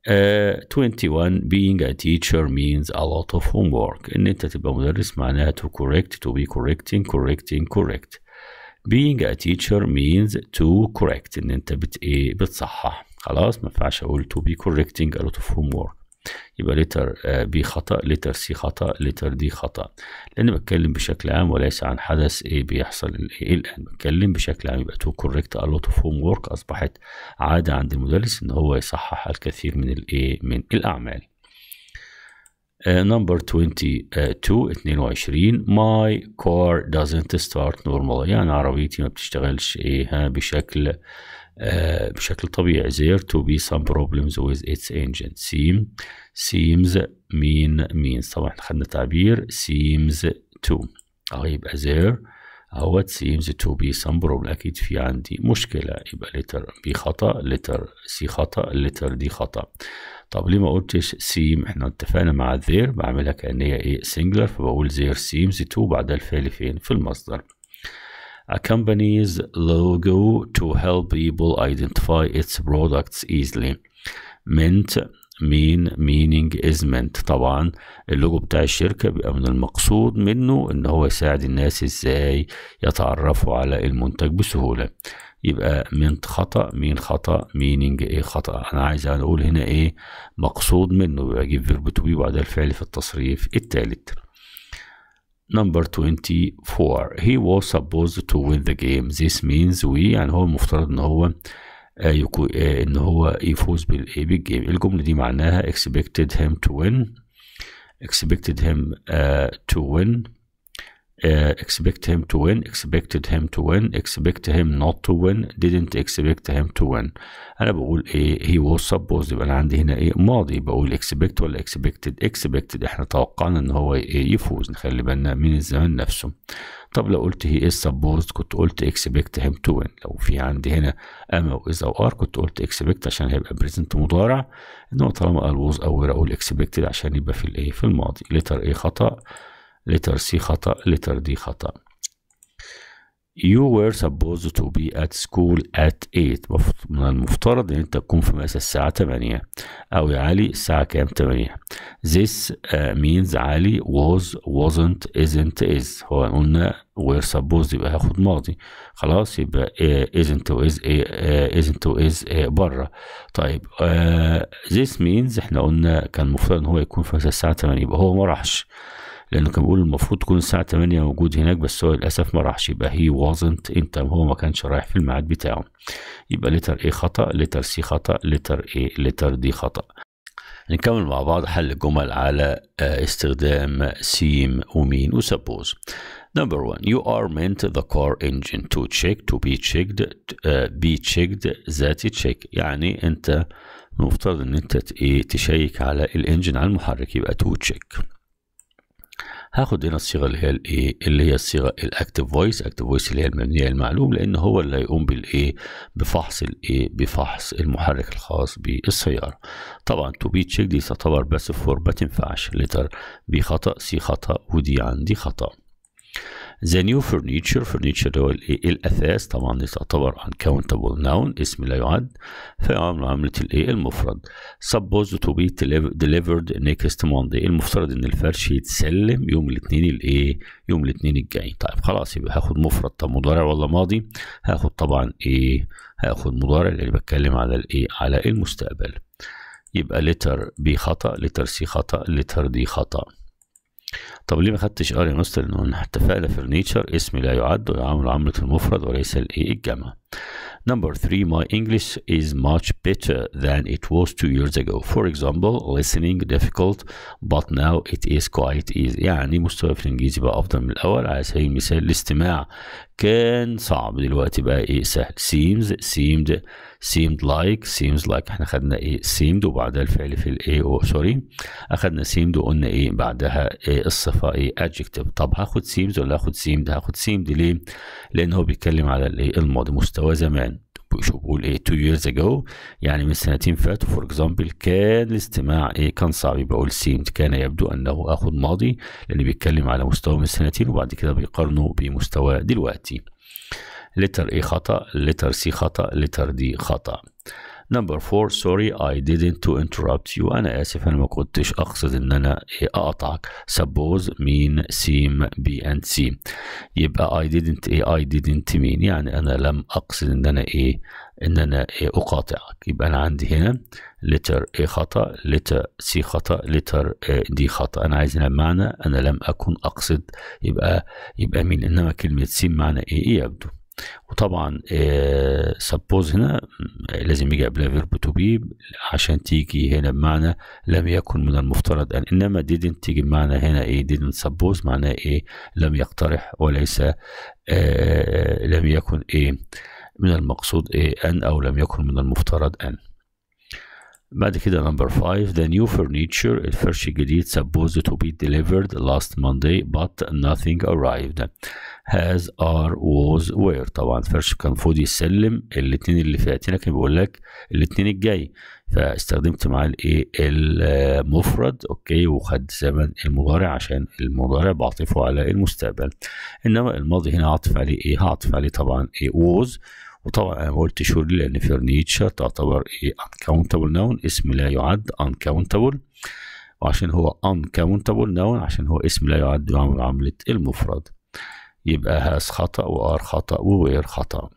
A: Uh, 21 being a teacher means a lot of homework ان انت تبقى مدرس to correct to be correcting correcting correct being a teacher means to correct ان انت بت ايه بتصحح خلاص ما ينفعش اقول to be correcting a lot of homework يبقى لتر بي آه، خطأ لتر سي خطأ لتر دي خطأ لأن بتكلم بشكل عام وليس عن حدث إيه بيحصل إيه الآن بتكلم بشكل عام يبقى تو كوريكت أ لوت أوف هوم وورك أصبحت عادة عند المدرس إن هو يصحح الكثير من الإيه من الأعمال نمبر 22 22 ماي كار دازنت ستارت نورمال يعني عربيتي ما بتشتغلش ايه بشكل آه بشكل طبيعي there to be some problems with its engine seem seems mean means طبعا احنا خدنا تعبير seems to اه يبقى there اهوت seems to be some problem اكيد في عندي مشكله يبقى letter B خطا letter C خطا letter D خطا طب ليه ما قلتش seem احنا اتفقنا مع there بعملها كان هي ايه singular فبقول there seems to بعدها الفعل فين في المصدر a company's logo to help people identify its products easily mint mean meaning is meant طبعا اللوجو بتاع الشركة بيبقى من المقصود منه ان هو يساعد الناس ازاي يتعرفوا على المنتج بسهولة يبقى منت خطأ مين خطأ مينينج ايه خطأ انا عايز اقول هنا ايه مقصود منه يبقى اجيب فيرب تو بي وبعدها الفعل في التصريف التالت number 24 he was supposed to win the game this means we يعني هو المفترض ان هو يكو ان هو يفوز بالايبك جيم الجمله دي معناها expected him to win expected him uh, to win Uh, expect him to win expected him to win expect him not to win didn't expect him to win انا بقول ايه he was supposed يبقى انا عندي هنا ايه ماضي بقول expect ولا expected expected احنا توقعنا ان هو إيه يفوز نخلي بالنا من الزمن نفسه طب لو قلت هي is supposed كنت قلت expect him to win لو في عندي هنا اما از او ار كنت قلت expect عشان هيبقى present مضارع انما طالما قال ووز او اقول expected عشان يبقى في الايه في الماضي ليتر ايه خطأ letter C خطأ letter D خطأ You were supposed to be at school at 8 من المفترض ان انت تكون في مدرسة الساعة 8 او يا علي الساعة كام 8 This uh, means علي was wasn't isn't is هو قلنا were supposed يبقى هاخد ماضي خلاص يبقى uh, isn't و is uh, isn't و is uh, بره طيب uh, this means احنا قلنا كان المفترض ان هو يكون في مدرسة الساعة 8 يبقى هو ما راحش لانه كان بيقول المفروض تكون الساعه 8 موجود هناك بس هو للاسف ما راحش يبقى هي وازنت انت هو ما كانش رايح في الميعاد بتاعه يبقى لتر ايه خطا لتر سي خطا لتر ايه لتر دي خطا نكمل مع بعض حل الجمل على آه، استخدام سيم ومين وسبوز Number one, you are meant the car engine to check, to be checked, uh, be checked, that check. يعني أنت المفترض إن أنت إيه، تشيك على الانجن على المحرك يبقى to check. هاخد هنا الصيغه اللي هي الايه اللي هي الصيغه الاكتف فويس اكتف فويس اللي هي المبنيه المعلوم لان هو اللي هيقوم بالايه بفحص الايه بفحص المحرك الخاص بالسياره طبعا تو بي تشيك دي تعتبر بس فور ما تنفعش لتر بي خطا سي خطا ودي عندي خطأ ذا نيو furniture furniture ده هو الايه الاثاث طبعا تعتبر uncountable noun اسم لا يعد في عملة الايه المفرد supposed to be delivered next Monday إيه المفترض ان الفرش يتسلم يوم الاثنين الايه يوم الاثنين الجاي طيب خلاص يبقى هاخد مفرد طب مضارع ولا ماضي هاخد طبعا ايه هاخد مضارع اللي بتكلم على الايه على المستقبل يبقى لتر بي خطأ لتر سي خطأ لتر دي خطأ طب ليه ما خدتش ار يا مستر نون حتى فعل فرنيتشر اسم لا يعد ويعامل عملة المفرد وليس الاي الجمع Number three, my English is much better than it was two years ago. For example, listening difficult, but now it is quite easy. يعني مستوى في الإنجليزي بقى أفضل من الأول على سبيل المثال الاستماع كان صعب دلوقتي بقى إيه سهل. Seems, seemed, seemed like seems like احنا خدنا ايه seemed وبعدها الفعل في الايه او سوري اخدنا seemed وقلنا ايه بعدها إيه الصفه ايه adjective طب هاخد seems ولا هاخد seemed هاخد seemed ليه لان هو بيتكلم على الايه الماضي مستوى زمان شو بقول ايه 2 years ago يعني من سنتين فاتوا فور اكزامبل كان الاستماع ايه كان صعب يبقى اقول كان يبدو انه اخد ماضي لان بيتكلم على مستوى من سنتين وبعد كده بيقارنه بمستوى دلوقتي letter A إيه خطأ letter C خطأ letter D خطأ Number four sorry I didn't to interrupt you أنا آسف أنا ما كنتش أقصد إن أنا إيه أقطعك suppose mean seem B and C. يبقى I didn't A إيه I didn't mean يعني أنا لم أقصد إن أنا إيه إن أنا أقاطعك يبقى أنا عندي هنا letter A خطأ letter C خطأ letter D خطأ أنا عايز هنا معنى أنا لم أكن أقصد يبقى يبقى مين إنما كلمة سيم معنى إيه, إيه يبدو وطبعا سبوز آه، هنا لازم يجي قبلها فيرب تو بي عشان تيجي هنا بمعنى لم يكن من المفترض ان يعني انما didn't تيجي بمعنى هنا ايه didn't سبوز معناه ايه لم يقترح وليس آه، لم يكن ايه من المقصود ايه ان او لم يكن من المفترض ان بعد كده نمبر 5 the new furniture الفرش الجديد supposed to be delivered last Monday but nothing arrived has or was where طبعا الفرش كان المفروض يسلم الاثنين اللي فاتين لكن بيقول لك الاثنين الجاي فاستخدمت معاه الايه المفرد آه، اوكي وخد زمن المضارع عشان المضارع بعطفه على المستقبل انما الماضي هنا عاطف عليه ايه هعطف عليه طبعا ايه was وطبعا انا ما قلتش لان furniture تعتبر ايه uncountable noun اسم لا يعد uncountable وعشان هو uncountable noun عشان هو اسم لا يعد يعمل عملة المفرد يبقى هاز خطأ وار خطأ ووير خطأ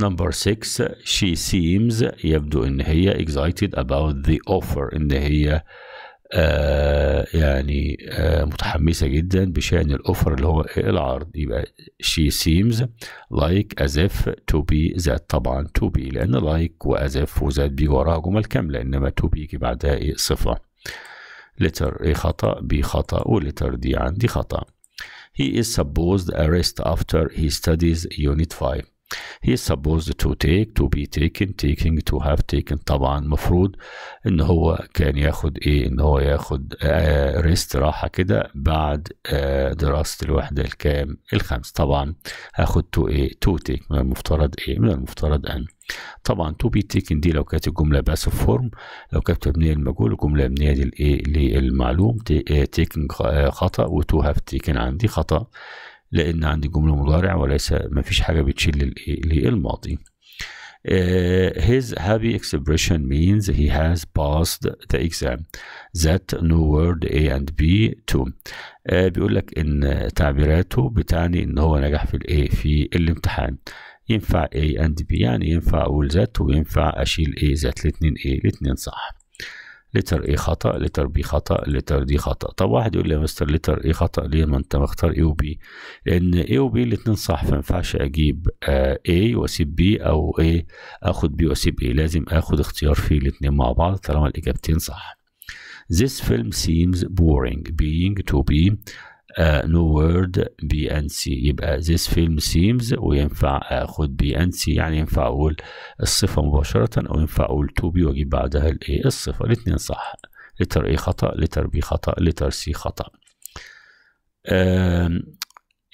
A: نمبر 6 she seems يبدو ان هي excited about the offer ان هي آه، يعني آه متحمسة جدا بشأن الأوفر اللي هو إيه، العرض يبقى she seems like as if to be ذات طبعا to be لأن like واز اف وذات بي وراها جمل كاملة إنما to be يجي بعدها إيه صفة letter A خطأ B خطأ و letter D عندي خطأ he is supposed arrested after he studies unit 5 هي supposed to take, to be taken, taking, to have taken طبعا مفروض ان هو كان ياخد ايه ان هو ياخد ريست آه، راحة كده بعد آه، دراسة الوحدة الكام الخمس طبعا هاخد تو ايه تو تيك من المفترض ايه من المفترض ان طبعا تو بي تيكن دي لو كانت الجمله باسف فورم لو كانت مبنيه للمجهول الجمله مبنيه للايه للمعلوم تيكن آه، خطا وتو هاف تيكن عندي خطا لان عندي جمله مضارع وليس ما فيش حاجه بتشيل للماضي Uh, آه، his happy expression means he has passed the exam that no word A and B to uh, آه، بيقول لك ان تعبيراته بتعني ان هو نجح في الايه في الامتحان ينفع A and B يعني ينفع اقول ذات وينفع اشيل A ذات الاتنين A الاتنين صح لتر ايه خطا لتر بي خطا لتر دي خطا طب واحد يقول لي يا مستر لتر ايه خطا ليه ما انت مختار ايه وبي لان ايه وبي الاثنين صح فما ينفعش اجيب ايه واسيب بي او ايه اخد بي واسيب ايه لازم اخد اختيار فيه الاثنين مع بعض طالما الاجابتين صح This film seems boring being to be نو آه، وورد بي ان سي يبقى this film seems وينفع اخد آه، بي ان سي يعني ينفع اقول الصفه مباشره او ينفع اقول تو بي واجيب بعدها الايه الصفه الاثنين صح لتر اي خطا لتر بي خطا لتر سي خطا um,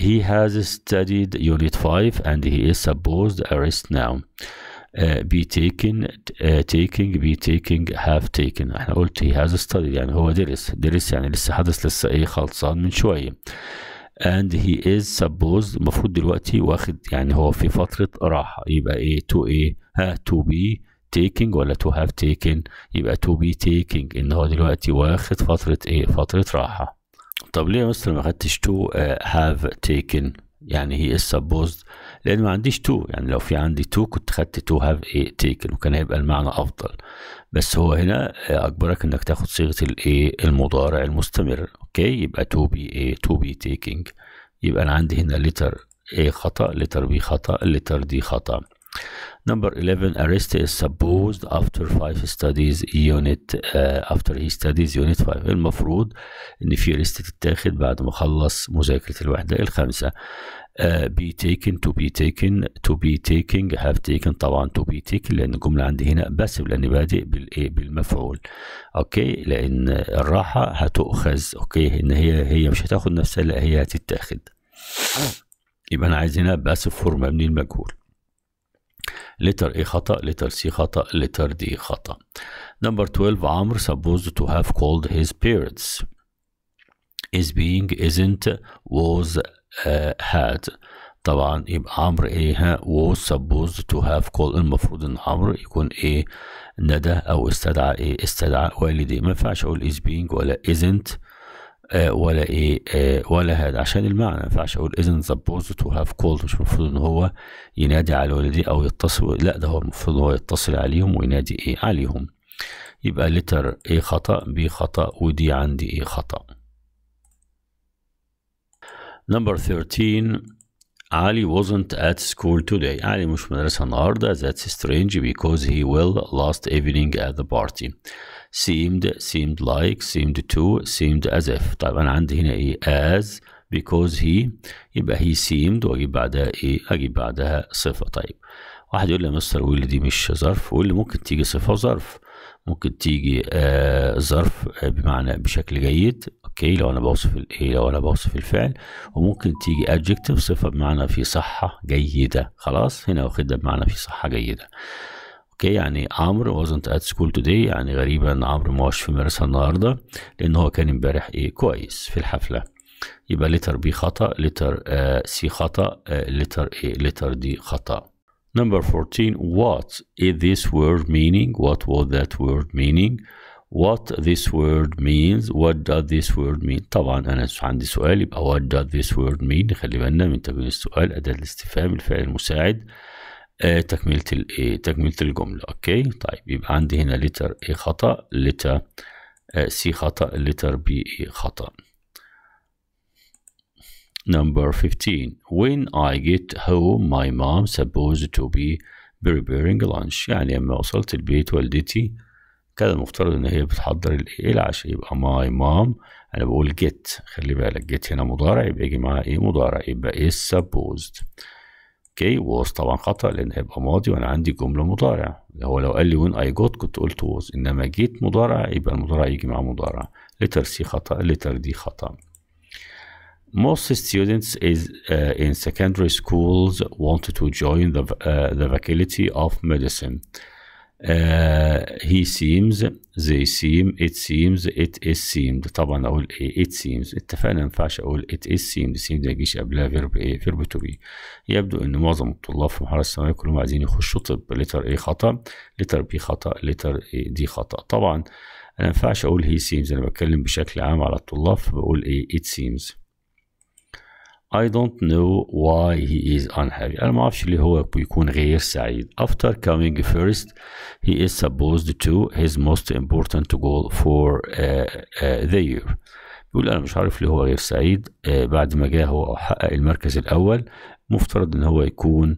A: he has studied unit 5 and he is supposed arrest now بي تيكن تيكينج بي تيكينج هاف تيكن احنا قلت هي هاز ستادي يعني هو درس درس يعني لسه حدث لسه ايه خلصان من شويه and he is supposed المفروض دلوقتي واخد يعني هو في فترة راحة يبقى ايه تو ايه ها تو بي taking ولا to have taken يبقى to be taking ان هو دلوقتي واخد فترة ايه فترة راحة طب ليه يا مستر ما خدتش to آه، have taken يعني هي از سبوزد لان ما عنديش تو يعني لو في عندي تو كنت خدت تو هاف اي تيكن وكان هيبقى المعنى افضل بس هو هنا اجبرك انك تاخد صيغه الاي المضارع المستمر اوكي يبقى تو بي اي تو بي تيكينج يبقى انا عندي هنا لتر اي خطأ لتر بي خطأ لتر دي خطأ نمبر 11 arrest is supposed after 5 studies unit uh, after he studies unit 5 المفروض ان في arrest تتاخد بعد ما خلص مذاكرة الوحدة الخامسة Uh, be taken to be taken to be taking have taken طبعا to be taken لان الجمله عندي هنا بس لاني بادئ بالايه بالمفعول اوكي لان الراحه هتؤخذ اوكي ان هي هي مش هتاخد نفسها لا هي هتتاخد يبقى انا عايز هنا بس فور مبني المجهول لتر A خطأ لتر C خطأ لتر D خطأ نمبر 12 عمرو سبوز تو هاف كولد هيز بيرنتس is being isn't was had طبعا يبقى عمرو ايه ها was supposed to have called المفروض ان عمرو يكون ايه ندى او استدعى ايه استدعى والديه ما ينفعش اقول is being ولا isn't آه، ولا ايه ولا هذا عشان المعنى ما ينفعش اقول isn't supposed to have called مش المفروض ان هو ينادي على والديه او يتصل لا ده هو المفروض ان هو يتصل عليهم وينادي ايه عليهم يبقى لتر ايه خطأ بي خطأ ودي عندي ايه خطأ Number 13 Ali wasn't at school today. Ali مش مدرسة النهاردة. That's strange because he will last evening at the party. Seemed, seemed like, seemed to, seemed as if. طيب أنا عندي هنا إيه as because he يبقى he seemed وأجيب بعدها إيه؟ أجيب بعدها صفة طيب. واحد يقول لي يا مستر ويل دي مش ظرف، ويل ممكن تيجي صفة وظرف. ممكن تيجي آه، ظرف آه، بمعنى بشكل جيد اوكي لو انا بوصف الايه لو انا بوصف الفعل وممكن تيجي adjective صفه بمعنى في صحه جيده خلاص هنا واخدها بمعنى في صحه جيده اوكي يعني عمرو wasn't at school today يعني غريبا عمرو ما هوش في مدرسه النهارده لان هو كان امبارح ايه كويس في الحفله يبقى لتر بي خطا لتر آه سي خطا آه لتر ايه لتر دي خطا Number 14, what is this word meaning? What was that word meaning? What this word means? What does this word mean? طبعا أنا عندي سؤال يبقى what does this word mean؟ خلي بالنا من تكوين السؤال أداة الاستفهام الفعل المساعد آه تكملة الإيه؟ تكملة الجملة أوكي؟ طيب يبقى عندي هنا letter A خطأ letter سي C خطأ letter B خطأ. Number 15. When I get home, my mom supposed to be preparing lunch. يعني لما وصلت البيت والدتي كان المفترض ان هي بتحضر الايه العشاء يبقى my mom انا بقول get خلي بالك get هنا مضارع يبقى يجي معاها ايه مضارع يبقى is supposed اوكي was طبعا خطأ لان هيبقى ماضي وانا عندي جملة مضارع هو لو قال لي when I got كنت قلت was انما جيت مضارع يبقى المضارع يجي مع مضارع letter C خطأ letter D خطأ Most students is, uh, in secondary schools wanted to join the, uh, the faculty of medicine. Uh, he seems they seem it seems it is seemed طبعا اقول ايه it seems اتفقنا ما ينفعش اقول it is seemed seemed ما يعني يجيش قبلها فيرب ايه فيرب to be يبدو ان معظم الطلاب في المرحله الثانويه كلهم عايزين يخشوا طب لتر ايه خطا لتر بي خطا لتر ايه دي خطا طبعا انا ما ينفعش اقول he seems انا بتكلم بشكل عام على الطلاب فبقول ايه it seems I don't know why he is unhappy أنا ما أعرفش ليه هو بيكون غير سعيد after coming first he is supposed to his most important goal for uh, uh, the year بيقول أنا مش عارف ليه هو غير سعيد uh, بعد ما جه هو حقق المركز الأول مفترض إن هو يكون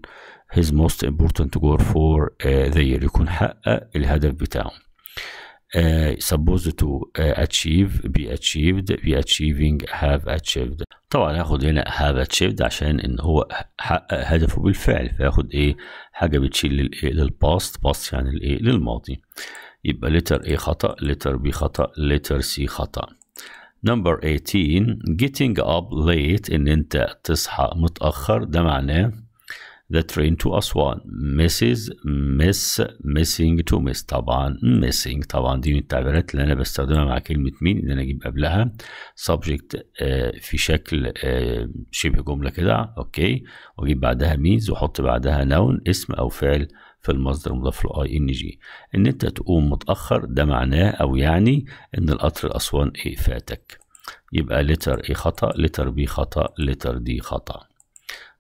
A: his most important goal for uh, the year يكون حقق الهدف بتاعه uh, supposed to uh, achieve be achieved be achieving have achieved طبعا هاخد هنا هذا تشيفد عشان ان هو حقق هدفه بالفعل فياخد ايه حاجه بتشيل للايه للباست باست يعني الايه للماضي يبقى لتر ايه خطأ لتر بي خطأ لتر سي خطأ نمبر 18 getting up late ان انت تصحى متأخر ده معناه the train to أسوان ميسز miss missing to miss طبعا missing طبعا دي من التعبيرات اللي أنا بستخدمها مع كلمة مين إن أنا أجيب قبلها subject آه في شكل آه شبه جملة كده أوكي وأجيب بعدها means وأحط بعدها noun اسم أو فعل في المصدر مضاف له اي ان جي ان انت تقوم متاخر ده معناه او يعني ان القطر الاسوان ايه فاتك يبقى لتر ايه خطا لتر بي خطا لتر دي خطا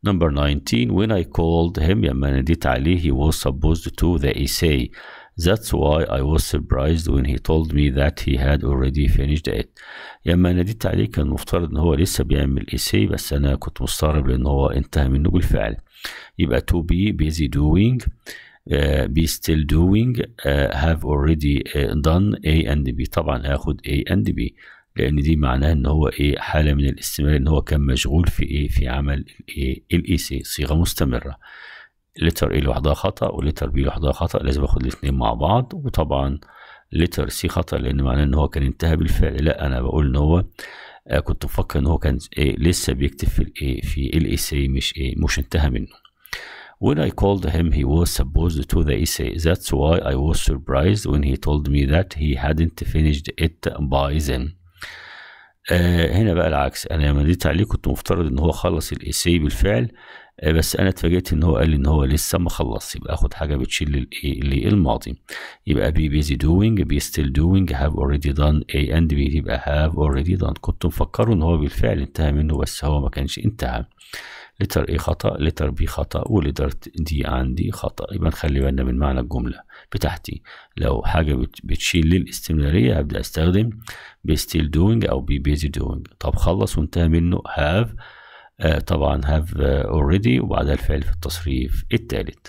A: Number 19, when I called him Yamanidit Ali, he was supposed to the essay. That's why I was surprised when he told me that he had already finished it. لما ناديت عليه كان مفترض ان هو لسه بيعمل essay بس انا كنت مستغرب لان هو انتهى منه بالفعل. يبقى to be busy doing Uh, be still doing uh, have already uh, done A and B طبعا هاخد A and B لان دي معناها ان هو ايه حاله من الاستمرار ان هو كان مشغول في ايه في عمل الايه الاي سي صيغه مستمره لتر ايه لوحدها خطا ولتر بي لوحدها خطا لازم اخد الاثنين مع بعض وطبعا لتر سي خطا لان معناه ان هو كان انتهى بالفعل لا انا بقول ان هو آه كنت مفكر ان هو كان إيه لسه بيكتب في الايه في الاي سي مش ايه مش انتهى منه When I called him, he was supposed to the essay. That's why I was surprised when he told me that he hadn't finished it by then. آه هنا بقى العكس انا لما اديت عليه كنت مفترض ان هو خلص الاسي بالفعل آه بس انا اتفاجئت ان هو قال لي ان هو لسه ما خلص يبقى اخد حاجه بتشيل الايه الماضي يبقى بي بيزي دوينج بي ستيل دوينج هاف اوريدي دان اي اند بي يبقى هاف اوريدي دان كنت مفكره ان هو بالفعل انتهى منه بس هو ما كانش انتهى لتر A خطأ لتر B خطأ ولتر D عندي خطأ يبقى نخلي بالنا من معنى الجملة بتاعتي لو حاجة بتشيل للاستمرارية هبدأ أستخدم بي ستيل دوينج أو بي بيزي دوينج طب خلص وانتهى منه هاف آه طبعا هاف اوريدي وبعدها الفعل في التصريف الثالث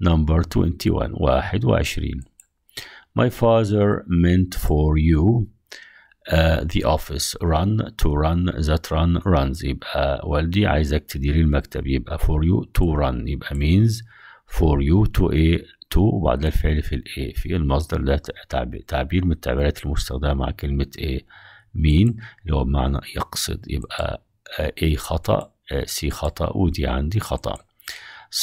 A: نمبر 21 21 My father meant for you آه، the office run to run that run runs يبقى والدي عايزك تديري المكتب يبقى for you to run يبقى means for you to a to وبعد الفعل في الايه في المصدر ده تعبير من التعبيرات المستخدمة مع كلمة a مين اللي هو بمعنى يقصد يبقى آه، a خطأ سي آه، خطأ ودي عندي خطأ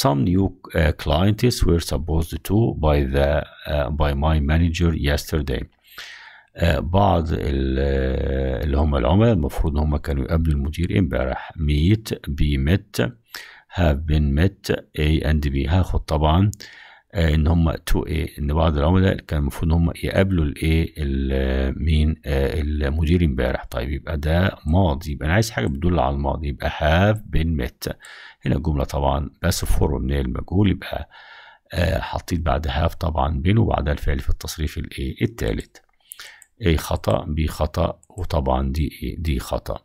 A: some new uh, clients were supposed to by the uh, by my manager yesterday آه، بعض آه، اللي هم العملاء المفروض ان هم كانوا يقابلوا المدير امبارح ميت بي مت هاف بين مت اي اند بي هاخد طبعا آه، ان هم تو اي ان بعض العملاء كان المفروض ان هم يقابلوا الايه مين المدير امبارح طيب يبقى ده ماضي يبقى انا عايز حاجه بتدل على الماضي يبقى هاف بين مت هنا الجمله طبعا بس فور من المجهول يبقى حطيت بعد هاف طبعا بين وبعدها الفعل في التصريف الايه التالت A خطأ B خطأ وطبعا D D خطأ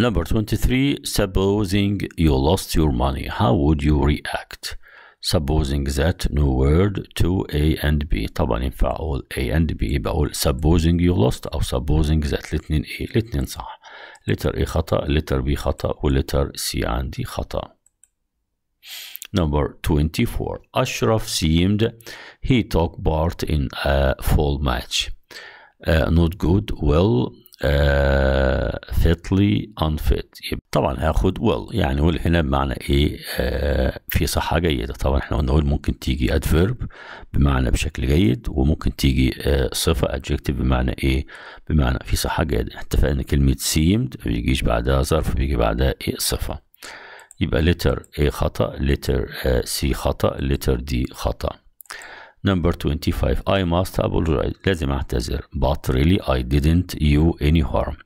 A: Number 23 Supposing you lost your money how would you react Supposing that new word to A and B طبعا ينفع أقول A and B بقول Supposing you lost أو Supposing that الاثنين A الاثنين صح letter A خطأ letter B خطأ Letter C and D خطأ Number 24 Ashraf seemed he took part in a full match نوت جود ويل فيتلي انفيت طبعا هاخد ويل يعني ويل هنا بمعنى ايه uh, في صحه جيده طبعا احنا قلنا ويل ممكن تيجي ادفيرب بمعنى بشكل جيد وممكن تيجي uh, صفه ادجكتيف بمعنى ايه بمعنى في صحه جيده اتفقنا ان كلمه سيمد ما بيجيش بعدها ظرف بيجي بعدها ايه صفه يبقى لتر ايه خطا لتر آه، C خطا لتر دي خطا نمبر 25 I must apologize لازم أعتذر But really I didn't you any harm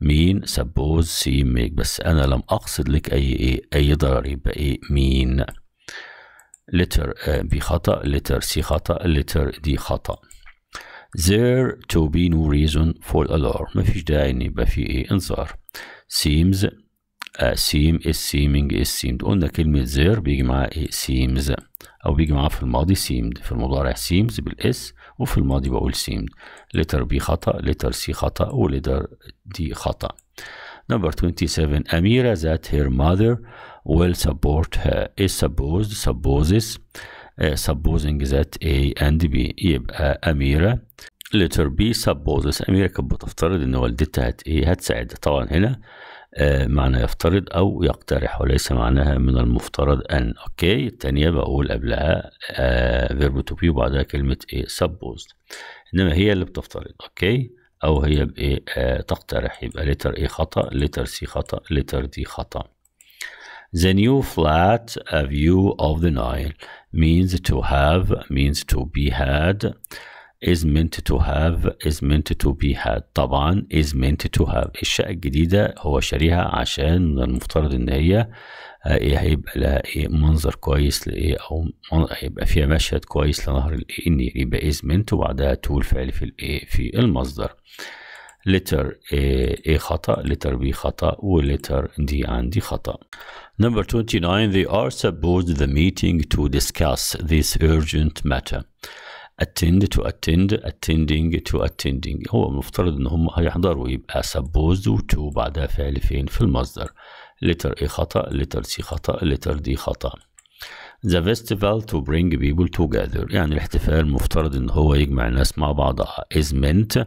A: مين suppose she make بس أنا لم أقصد لك أي اي أي ضرر يبقى إيه مين letter بي B خطأ letter C خطأ letter D خطأ There to be no reason for alarm مفيش داعي إن يبقى في إيه إنذار seems seem is seeming is seemed قلنا كلمة there بيجي معاها إيه seems أو بيجي معاه في الماضي سيمد في المضارع سيمز بالإس وفي الماضي بقول سيمد لتر بي خطأ لتر سي خطأ ولتر دي خطأ نمبر 27 أميرة ذات هير ماذر ويل سبورت هير إيه سبوزد سبوزز سبوزنج ذات that A and B يبقى أميرة لتر بي سبوزز أميرة كانت بتفترض ان والدتها هت ايه هتساعدها طبعا هنا آه، معنى يفترض أو يقترح وليس معناها من المفترض أن أوكي الثانية بقول قبلها فيرب تو بي وبعدها كلمة إيه سبوز إنما هي اللي بتفترض أوكي أو هي بإيه آه، تقترح يبقى لتر إيه خطأ لتر سي خطأ لتر دي خطأ The new flat view of the Nile means to have means to be had is meant to have is meant to be had طبعا is meant to have الشقة الجديدة هو شاريها عشان المفترض ان هي آه، ايه هيبقى لها ايه منظر كويس لايه او هيبقى فيها مشهد كويس لنهر الايه النيل يبقى is meant وبعدها to الفعل في الايه في المصدر لتر A إيه، إيه خطأ لتر B خطأ ولتر D عندي خطأ Number 29 they are supposed the meeting to discuss this urgent matter attend to attend attending to attending هو المفترض ان هم هيحضروا يبقى supposed to بعدها فعل فين في المصدر letter A خطأ letter C خطأ letter D خطأ The festival to bring people together يعني الاحتفال مفترض ان هو يجمع الناس مع بعضها is meant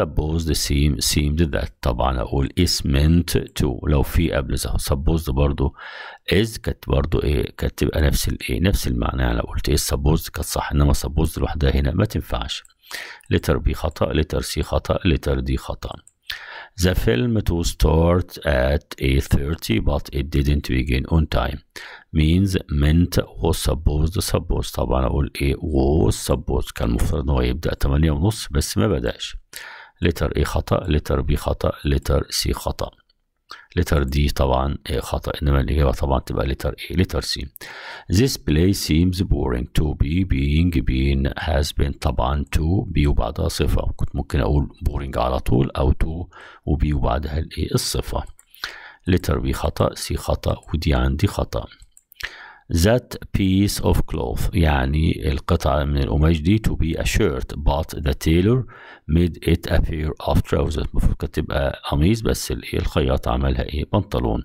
A: supposed the seemed that طبعا اقول is meant to لو في قبل ذا supposed برضو is كانت برضو ايه كانت تبقى نفس الايه نفس المعنى يعني لو قلت is supposed كانت صح انما supposed لوحدها هنا ما تنفعش letter B خطأ letter C خطأ letter D خطأ The film to start at 8.30 but it didn't begin on time. means meant was supposed supposed طبعا اقول ايه was supposed كان المفروض ان هو يبدا 8 ونص بس ما بداش letter A خطأ letter B خطأ letter C خطأ letter D طبعا خطأ إنما الإجابة طبعا تبقى letter A letter C This place seems boring to be being been has been طبعا to be وبعدها صفة كنت ممكن أقول boring على طول أو to وبي وبعدها الإيه الصفة letter B خطأ C خطأ ودي عندي خطأ that piece of cloth يعني القطعة من القماش دي to be a shirt but the tailor made it a pair of trousers المفروض كانت تبقى قميص بس الخياط عملها ايه بنطلون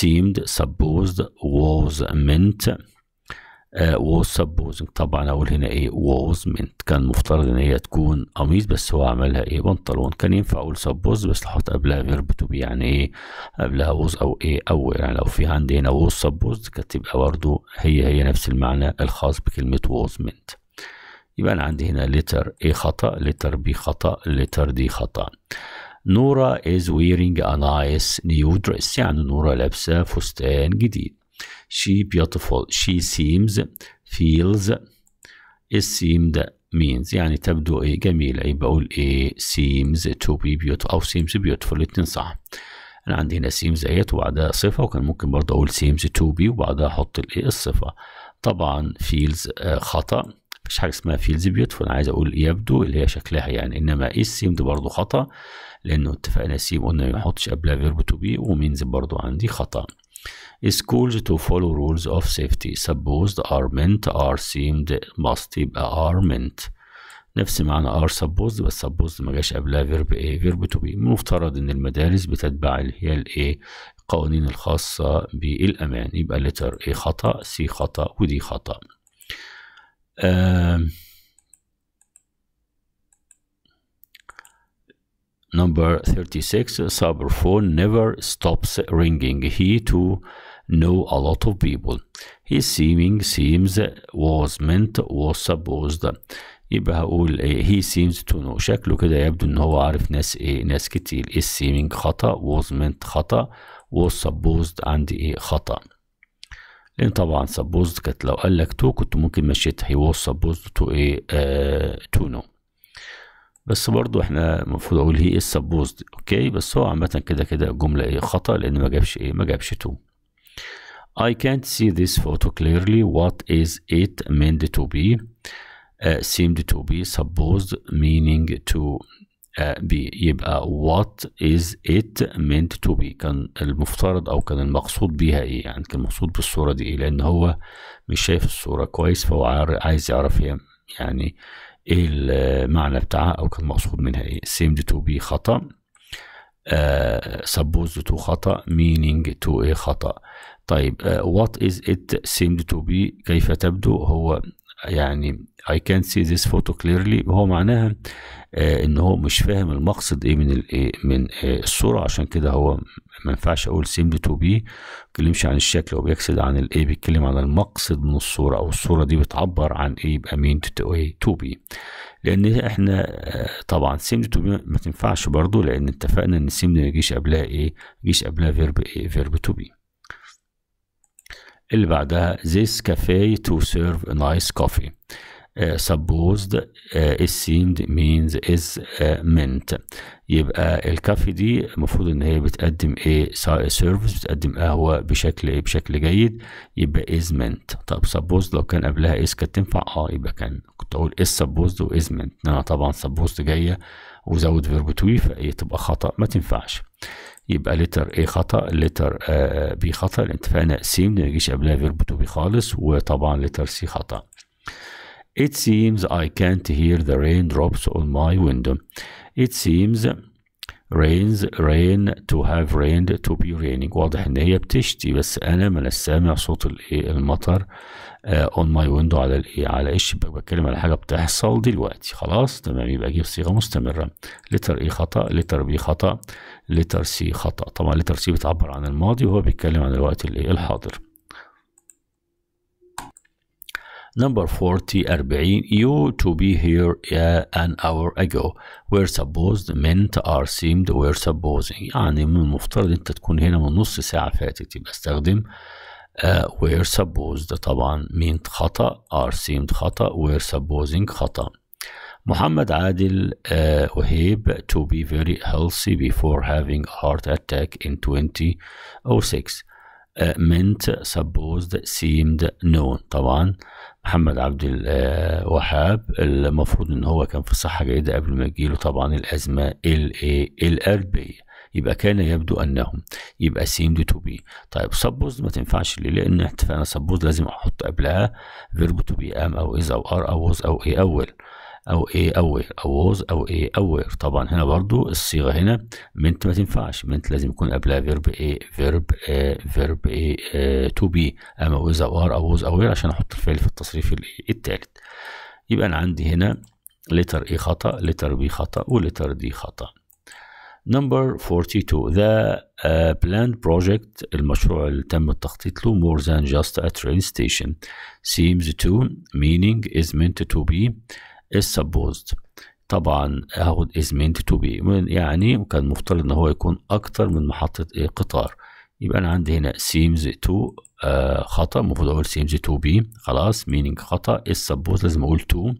A: seemed supposed was meant آه، ووز سبوزنج طبعا هقول هنا ايه ووز من كان مفترض ان هي تكون قميص بس هو عملها ايه بنطلون كان ينفع اقول سبوز بس احط قبلها فيرب تو بي يعني ايه قبلها ووز او ايه او يعني لو في عندي هنا ووز سبوز كانت تبقى برضه هي هي نفس المعنى الخاص بكلمة ووز منت يبقى انا عندي هنا لتر ايه خطأ لتر بي خطأ لتر دي خطأ نورا is wearing a nice new dress يعني نورا لابسة فستان جديد she beautiful she seems feels it seemed means يعني تبدو ايه جميلة ايه بقول ايه seems to be beautiful او seems beautiful الاتنين صح انا عندي هنا seems ايت وبعدها صفة وكان ممكن برضه اقول seems to be وبعدها احط الايه الصفة طبعا feels آه، خطأ مفيش حاجة اسمها feels beautiful انا عايز اقول يبدو اللي هي شكلها يعني انما ايه seemed برضه خطأ لانه اتفقنا سيم قلنا ما يحطش قبلها verb to be ومينز برضه عندي خطأ schools to follow rules of safety supposed are meant are seemed must be are meant نفس معنى are supposed بس supposed ما جاش قبلها verb a verb to be مفترض ان المدارس بتتبع اللي هي الايه القوانين الخاصة بالأمان يبقى letter A خطأ C خطأ ودي خطأ آه Number 36 Saber phone never stops ringing he too know a lot of people. His seeming seems was meant was supposed يبقى هقول he seems to know شكله كده يبدو ان هو عارف ناس ايه ناس كتير is seeming خطأ was meant خطأ was supposed عندي ايه خطأ لان طبعا supposed كانت لو قال لك تو كنت ممكن مشيتها he was supposed to ايه آه to know بس برضو احنا المفروض اقول هي is supposed اوكي بس هو عامة كده كده الجملة ايه خطأ لان ما جابش ايه ما جابش تو I can't see this photo clearly. What is it meant to be? Uh, seemed to be supposed meaning to uh, be يبقى what is it meant to be كان المفترض او كان المقصود بيها ايه يعني كان المقصود بالصوره دي ايه لان هو مش شايف الصوره كويس فهو عايز يعرف هي يعني ايه المعنى بتاعها او كان المقصود منها ايه seemed to be خطا uh, supposed to خطا meaning to ايه خطأ طيب وات از ات seemed تو بي كيف تبدو هو يعني I can't see this photo clearly هو معناها آه ان هو مش فاهم المقصد ايه من الايه من آه الصوره عشان كده هو ما ينفعش اقول seemed to be ما بيتكلمش عن الشكل هو بيقصد عن الايه بيتكلم عن المقصد من الصوره او الصوره دي بتعبر عن ايه يبقى مين تو ايه to be لان احنا آه طبعا seemed to be ما تنفعش برضو لان اتفقنا ان seemed ما يجيش قبلها ايه ما يجيش قبلها فيرب ايه فيرب to be اللي بعدها this cafe to serve a nice coffee uh, supposed uh, is seemed means is uh, meant يبقى الكافي دي المفروض ان هي بتقدم ايه سيرفيس بتقدم قهوه بشكل ايه بشكل جيد يبقى از مينت طب سبوز لو كان قبلها از كانت تنفع اه يبقى كان كنت اقول از سبوز و مينت meant انا طبعا سبوز جايه وزود فيرب تو فايه تبقى خطا ما تنفعش يبقى لتر ايه خطأ لتر بي آه، آه، خطأ لأن اتفقنا سي ما يجيش قبلها فيرب تو بي خالص وطبعا لتر سي خطأ It seems I can't hear the rain drops on my window It seems rains rain to have rained to be raining واضح ان هي بتشتي بس انا ما سامع صوت الايه المطر اون ماي ويندو على الايه على الشباك بتكلم على حاجه بتحصل دلوقتي خلاص تمام يبقى اجيب صيغه مستمره لتر اي خطا لتر بي خطا لتر سي خطأ طبعا لتر سي بتعبر عن الماضي وهو بيتكلم عن الوقت الايه الحاضر Number 40 40 You to be here uh, an hour ago were supposed meant are seemed were supposing يعني من المفترض انت تكون هنا من نص ساعة فاتت يبقى استخدم uh, were supposed طبعا meant خطأ are seemed خطأ were supposing خطأ Muhammad Adil uh, to be very healthy before having a heart attack in 2006 uh, meant supposed seemed known طبعا محمد عبد الوهاب آه، المفروض ان هو كان في صحة جيدة قبل ما يجيله طبعا الأزمة الاربية يبقى كان يبدو انهم يبقى seemed to be طيب سبوز ما تنفعش ليه لان اتفقنا سبوز لازم احط قبلها فيرب تو بي ام او از او ار او was او ايه اول او اي اور او ووز او اي اور طبعا هنا برضو الصيغه هنا منت ما تنفعش منت لازم يكون قبلها فيرب اي فيرب آه فيرب اي تو بي اما ويز او ار او ووز اور عشان احط الفعل في التصريف التالت يبقى انا عندي هنا لتر اي خطا لتر بي خطا ولتر دي خطا Number 42 The بلاند آه، planned project المشروع اللي تم التخطيط له more than just a train station seems to meaning is meant to be السبوزد طبعا هاخد is meant to be يعني كان مفترض ان هو يكون اكتر من محطة ايه قطار يبقى انا عندي هنا seems to آه خطأ المفروض اقول seems to be خلاص meaning خطأ is supposed لازم اقول to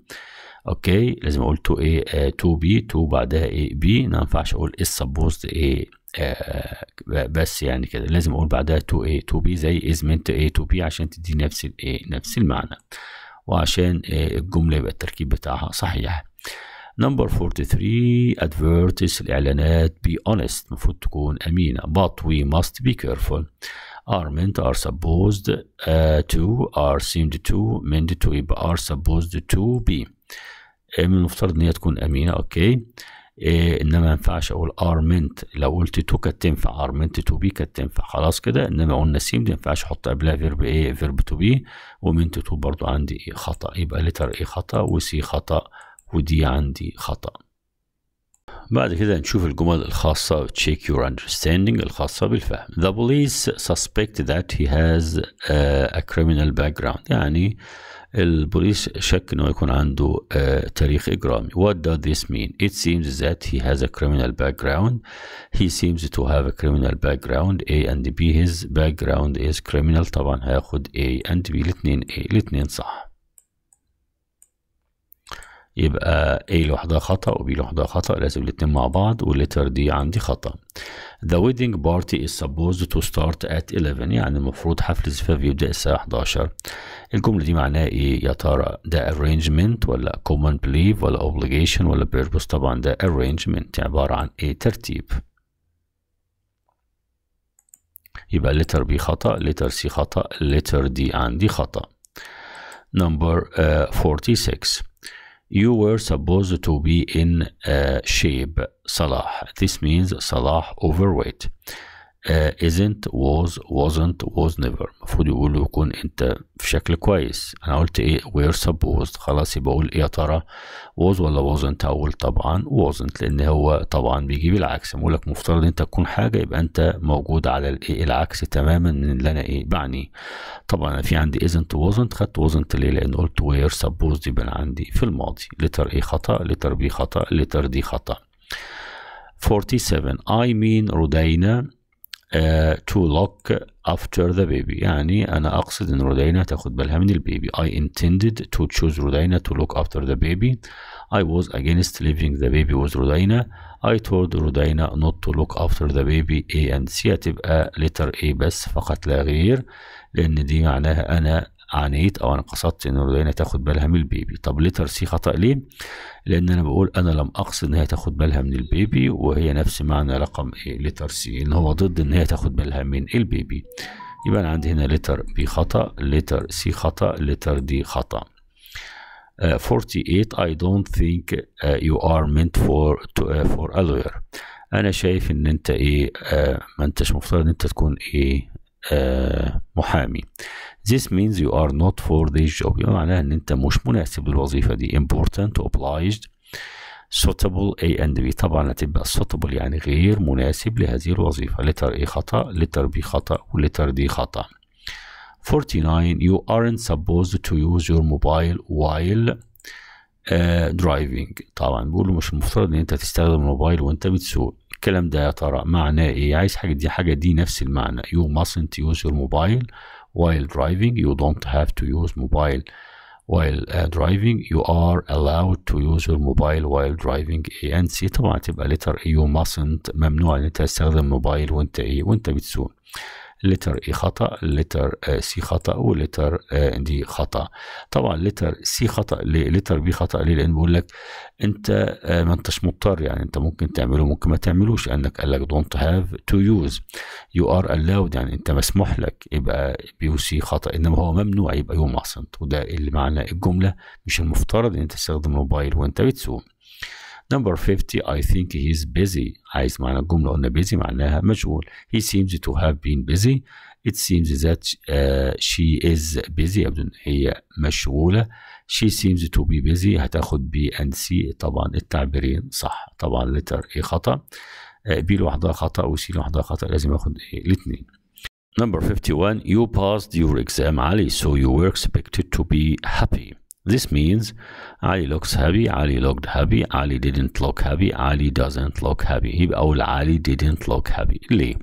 A: اوكي لازم اقول to ايه آه to be to بعدها ايه be ما ينفعش اقول is supposed ايه آه بس يعني كده لازم اقول بعدها to a to be زي is meant a to be عشان تدي نفس الايه نفس المعنى وعشان آه، الجملة يبقى التركيب بتاعها صحيح نمبر 43 ادفيرتس الاعلانات بي اونست المفروض تكون امينه but we must be careful are meant are supposed uh, to are seemed to meant to be are supposed to be آه، المفترض ان هي تكون امينه اوكي okay. إيه انما ما ينفعش اقول ارمنت لو قلت تو كانت تنفع ارمنت تو بي كانت تنفع خلاص كده انما قلنا سيم دي ما ينفعش احط قبلها فيرب ايه فيرب تو بي ومنت تو برضو عندي إيه خطا يبقى لتر ايه خطا وسي خطا ودي عندي خطأ بعد كده نشوف الجمل الخاصة check your understanding الخاصة بالفهم the police suspect that he has a a criminal background يعني البوليس شك انه يكون عنده uh, تاريخ اجرامي what does this mean it seems that he has a criminal background he seems to have a criminal background A and B his background is criminal طبعا هياخد A and B الاثنين A الاثنين صح يبقى A لوحدها خطأ وB لوحدها خطأ لازم الاتنين مع بعض واللتر دي عندي خطأ The wedding party is supposed to start at 11 يعني المفروض حفل الزفاف يبدأ الساعة 11 الجملة دي معناها ايه يا ترى ده arrangement ولا common belief ولا obligation ولا purpose طبعا ده arrangement عبارة عن ايه ترتيب يبقى letter B خطأ letter C خطأ letter D عندي خطأ number uh, 46 you were supposed to be in uh, shape, Salah. This means Salah overweight. Uh, isn't was wasn't was never المفروض يقولوا يكون انت في شكل كويس انا قلت ايه وير supposed خلاص يبقى اقول ايه يا ترى was ولا wasn't اقول طبعا wasn't لان هو طبعا بيجي بالعكس بقول لك مفترض انت تكون حاجه يبقى انت موجود على الايه العكس تماما من اللي انا ايه بعني طبعا انا في عندي isn't wasn't خدت wasn't ليه لان قلت وير supposed يبقى انا عندي في الماضي لتر ايه خطا لتر بي خطا لتر دي خطا 47 I mean رودينا to look after the baby يعني انا اقصد ان رودينا تاخد بالها من البيبي I intended to choose رودينا to look after the baby I was against leaving the baby with رودينا I told رودينا not to look after the baby A and C هتبقى letter A بس فقط لا غير لان دي معناها انا عانيت او انا قصدت ان الولاده تاخد بالها من البيبي طب ليه سي خطا ليه لان انا بقول انا لم اقصد ان هي تاخد بالها من البيبي وهي نفس معنى رقم ايه لتر سي ان هو ضد ان هي تاخد بالها من البيبي يبقى انا عندي هنا لتر بي خطا لتر سي خطا لتر دي خطا Uh, آه، 48 I don't think uh, you are meant for to, uh, for a lawyer. انا شايف ان انت ايه uh, ما انتش مفترض ان انت تكون ايه محامي This means you are not for this job يعني معناها ان انت مش مناسب للوظيفة دي important obliged suitable A and B طبعا هتبقى suitable يعني غير مناسب لهذه الوظيفة letter A خطأ letter B خطأ letter D خطأ 49 you aren't supposed to use your mobile while uh, driving طبعا بيقولوا مش المفترض ان انت تستخدم الموبايل وانت بتسوق الكلام ده يا ترى معناه ايه عايز حاجه دي حاجه دي نفس المعنى you mustn't use your mobile while driving you don't have to use mobile while driving you are allowed to use your mobile while driving A and C طبعا تبقى letter A you mustn't ممنوع ان انت تستخدم موبايل وانت ايه وانت بتسوق لتر اي خطا لتر آه، سي خطا ولتر آه، دي خطا طبعا لتر سي خطا لتر بي خطا ليه لان بقول لك انت آه، ما انتش مضطر يعني انت ممكن تعمله ممكن ما تعملوش لانك قال لك دونت هاف تو يوز يو ار الاود يعني انت مسموح لك يبقى بي سي خطا انما هو ممنوع يبقى يوم عصنت وده اللي معنى الجمله مش المفترض ان انت تستخدم موبايل وانت بتسوق نمبر 50 اي ثينك هيز بيزي عايز معنى الجمله قلنا بيزي معناها مشغول هي سيمز تو هاف بين بيزي ات سيمز ذات شي از بيزي هي مشغوله شي سيمز تو بي بيزي هتاخد بي ان سي طبعا التعبيرين صح طبعا لتر اي خطا بي لوحدها خطا وسي لوحدها خطا لازم اخد الاثنين نمبر 51 you passed your exam, علي so you were expected to be happy. This means Ali looks happy, Ali looked happy, Ali didn't look happy, Ali doesn't look happy يبقى أقول Ali didn't look happy ليه؟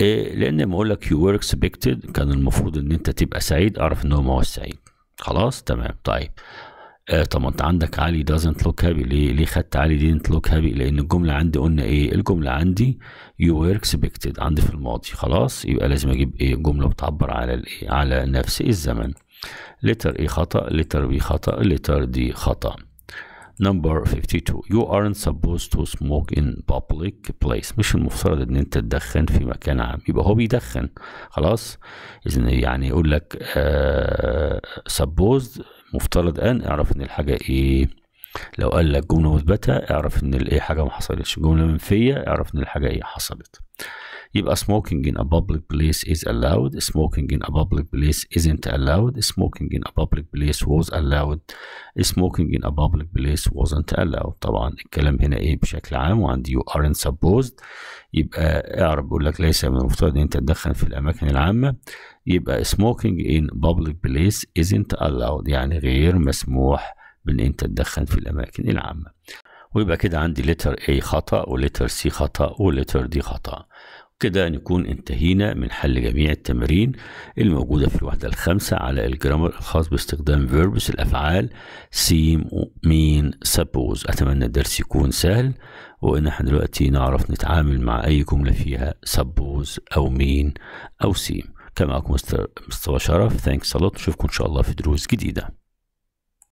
A: إيه لأن لما أقول لك you were expected كان المفروض إن أنت تبقى سعيد أعرف إن هو ما هو سعيد خلاص تمام طيب آه طب انت عندك علي doesn't look happy ليه ليه خدت علي didn't look happy لان الجمله عندي قلنا ايه الجمله عندي you were expected عندي في الماضي خلاص يبقى لازم اجيب ايه جمله بتعبر على الايه على نفس الزمن letter A خطأ letter B خطأ letter D خطأ Number 52 You aren't supposed to smoke in public place مش المفترض ان انت تدخن في مكان عام يبقى هو بيدخن خلاص إذن يعني يقول لك uh, supposed مفترض ان اعرف ان الحاجة ايه لو قال لك جملة مثبتة اعرف ان الايه حاجة ما حصلتش جملة منفية اعرف ان الحاجة ايه حصلت يبقى smoking in a public place is allowed smoking in a public place isn't allowed smoking in a public place was allowed smoking in a public place wasn't allowed طبعا الكلام هنا ايه بشكل عام وعند you aren't supposed يبقى اعرف بقول لك ليس من المفترض ان انت تدخن في الاماكن العامه يبقى smoking in public place isn't allowed يعني غير مسموح بان انت تدخن في الاماكن العامه ويبقى كده عندي letter A خطأ و letter C خطأ و letter D خطأ كده نكون انتهينا من حل جميع التمارين الموجودة في الوحدة الخامسة على الجرامر الخاص باستخدام فيربس الأفعال سيم مين سبوز أتمنى الدرس يكون سهل وإن احنا دلوقتي نعرف نتعامل مع أي جملة فيها سبوز أو مين أو سيم كان معكم مستر شرف ثانكس a نشوفكم إن شاء الله في دروس جديدة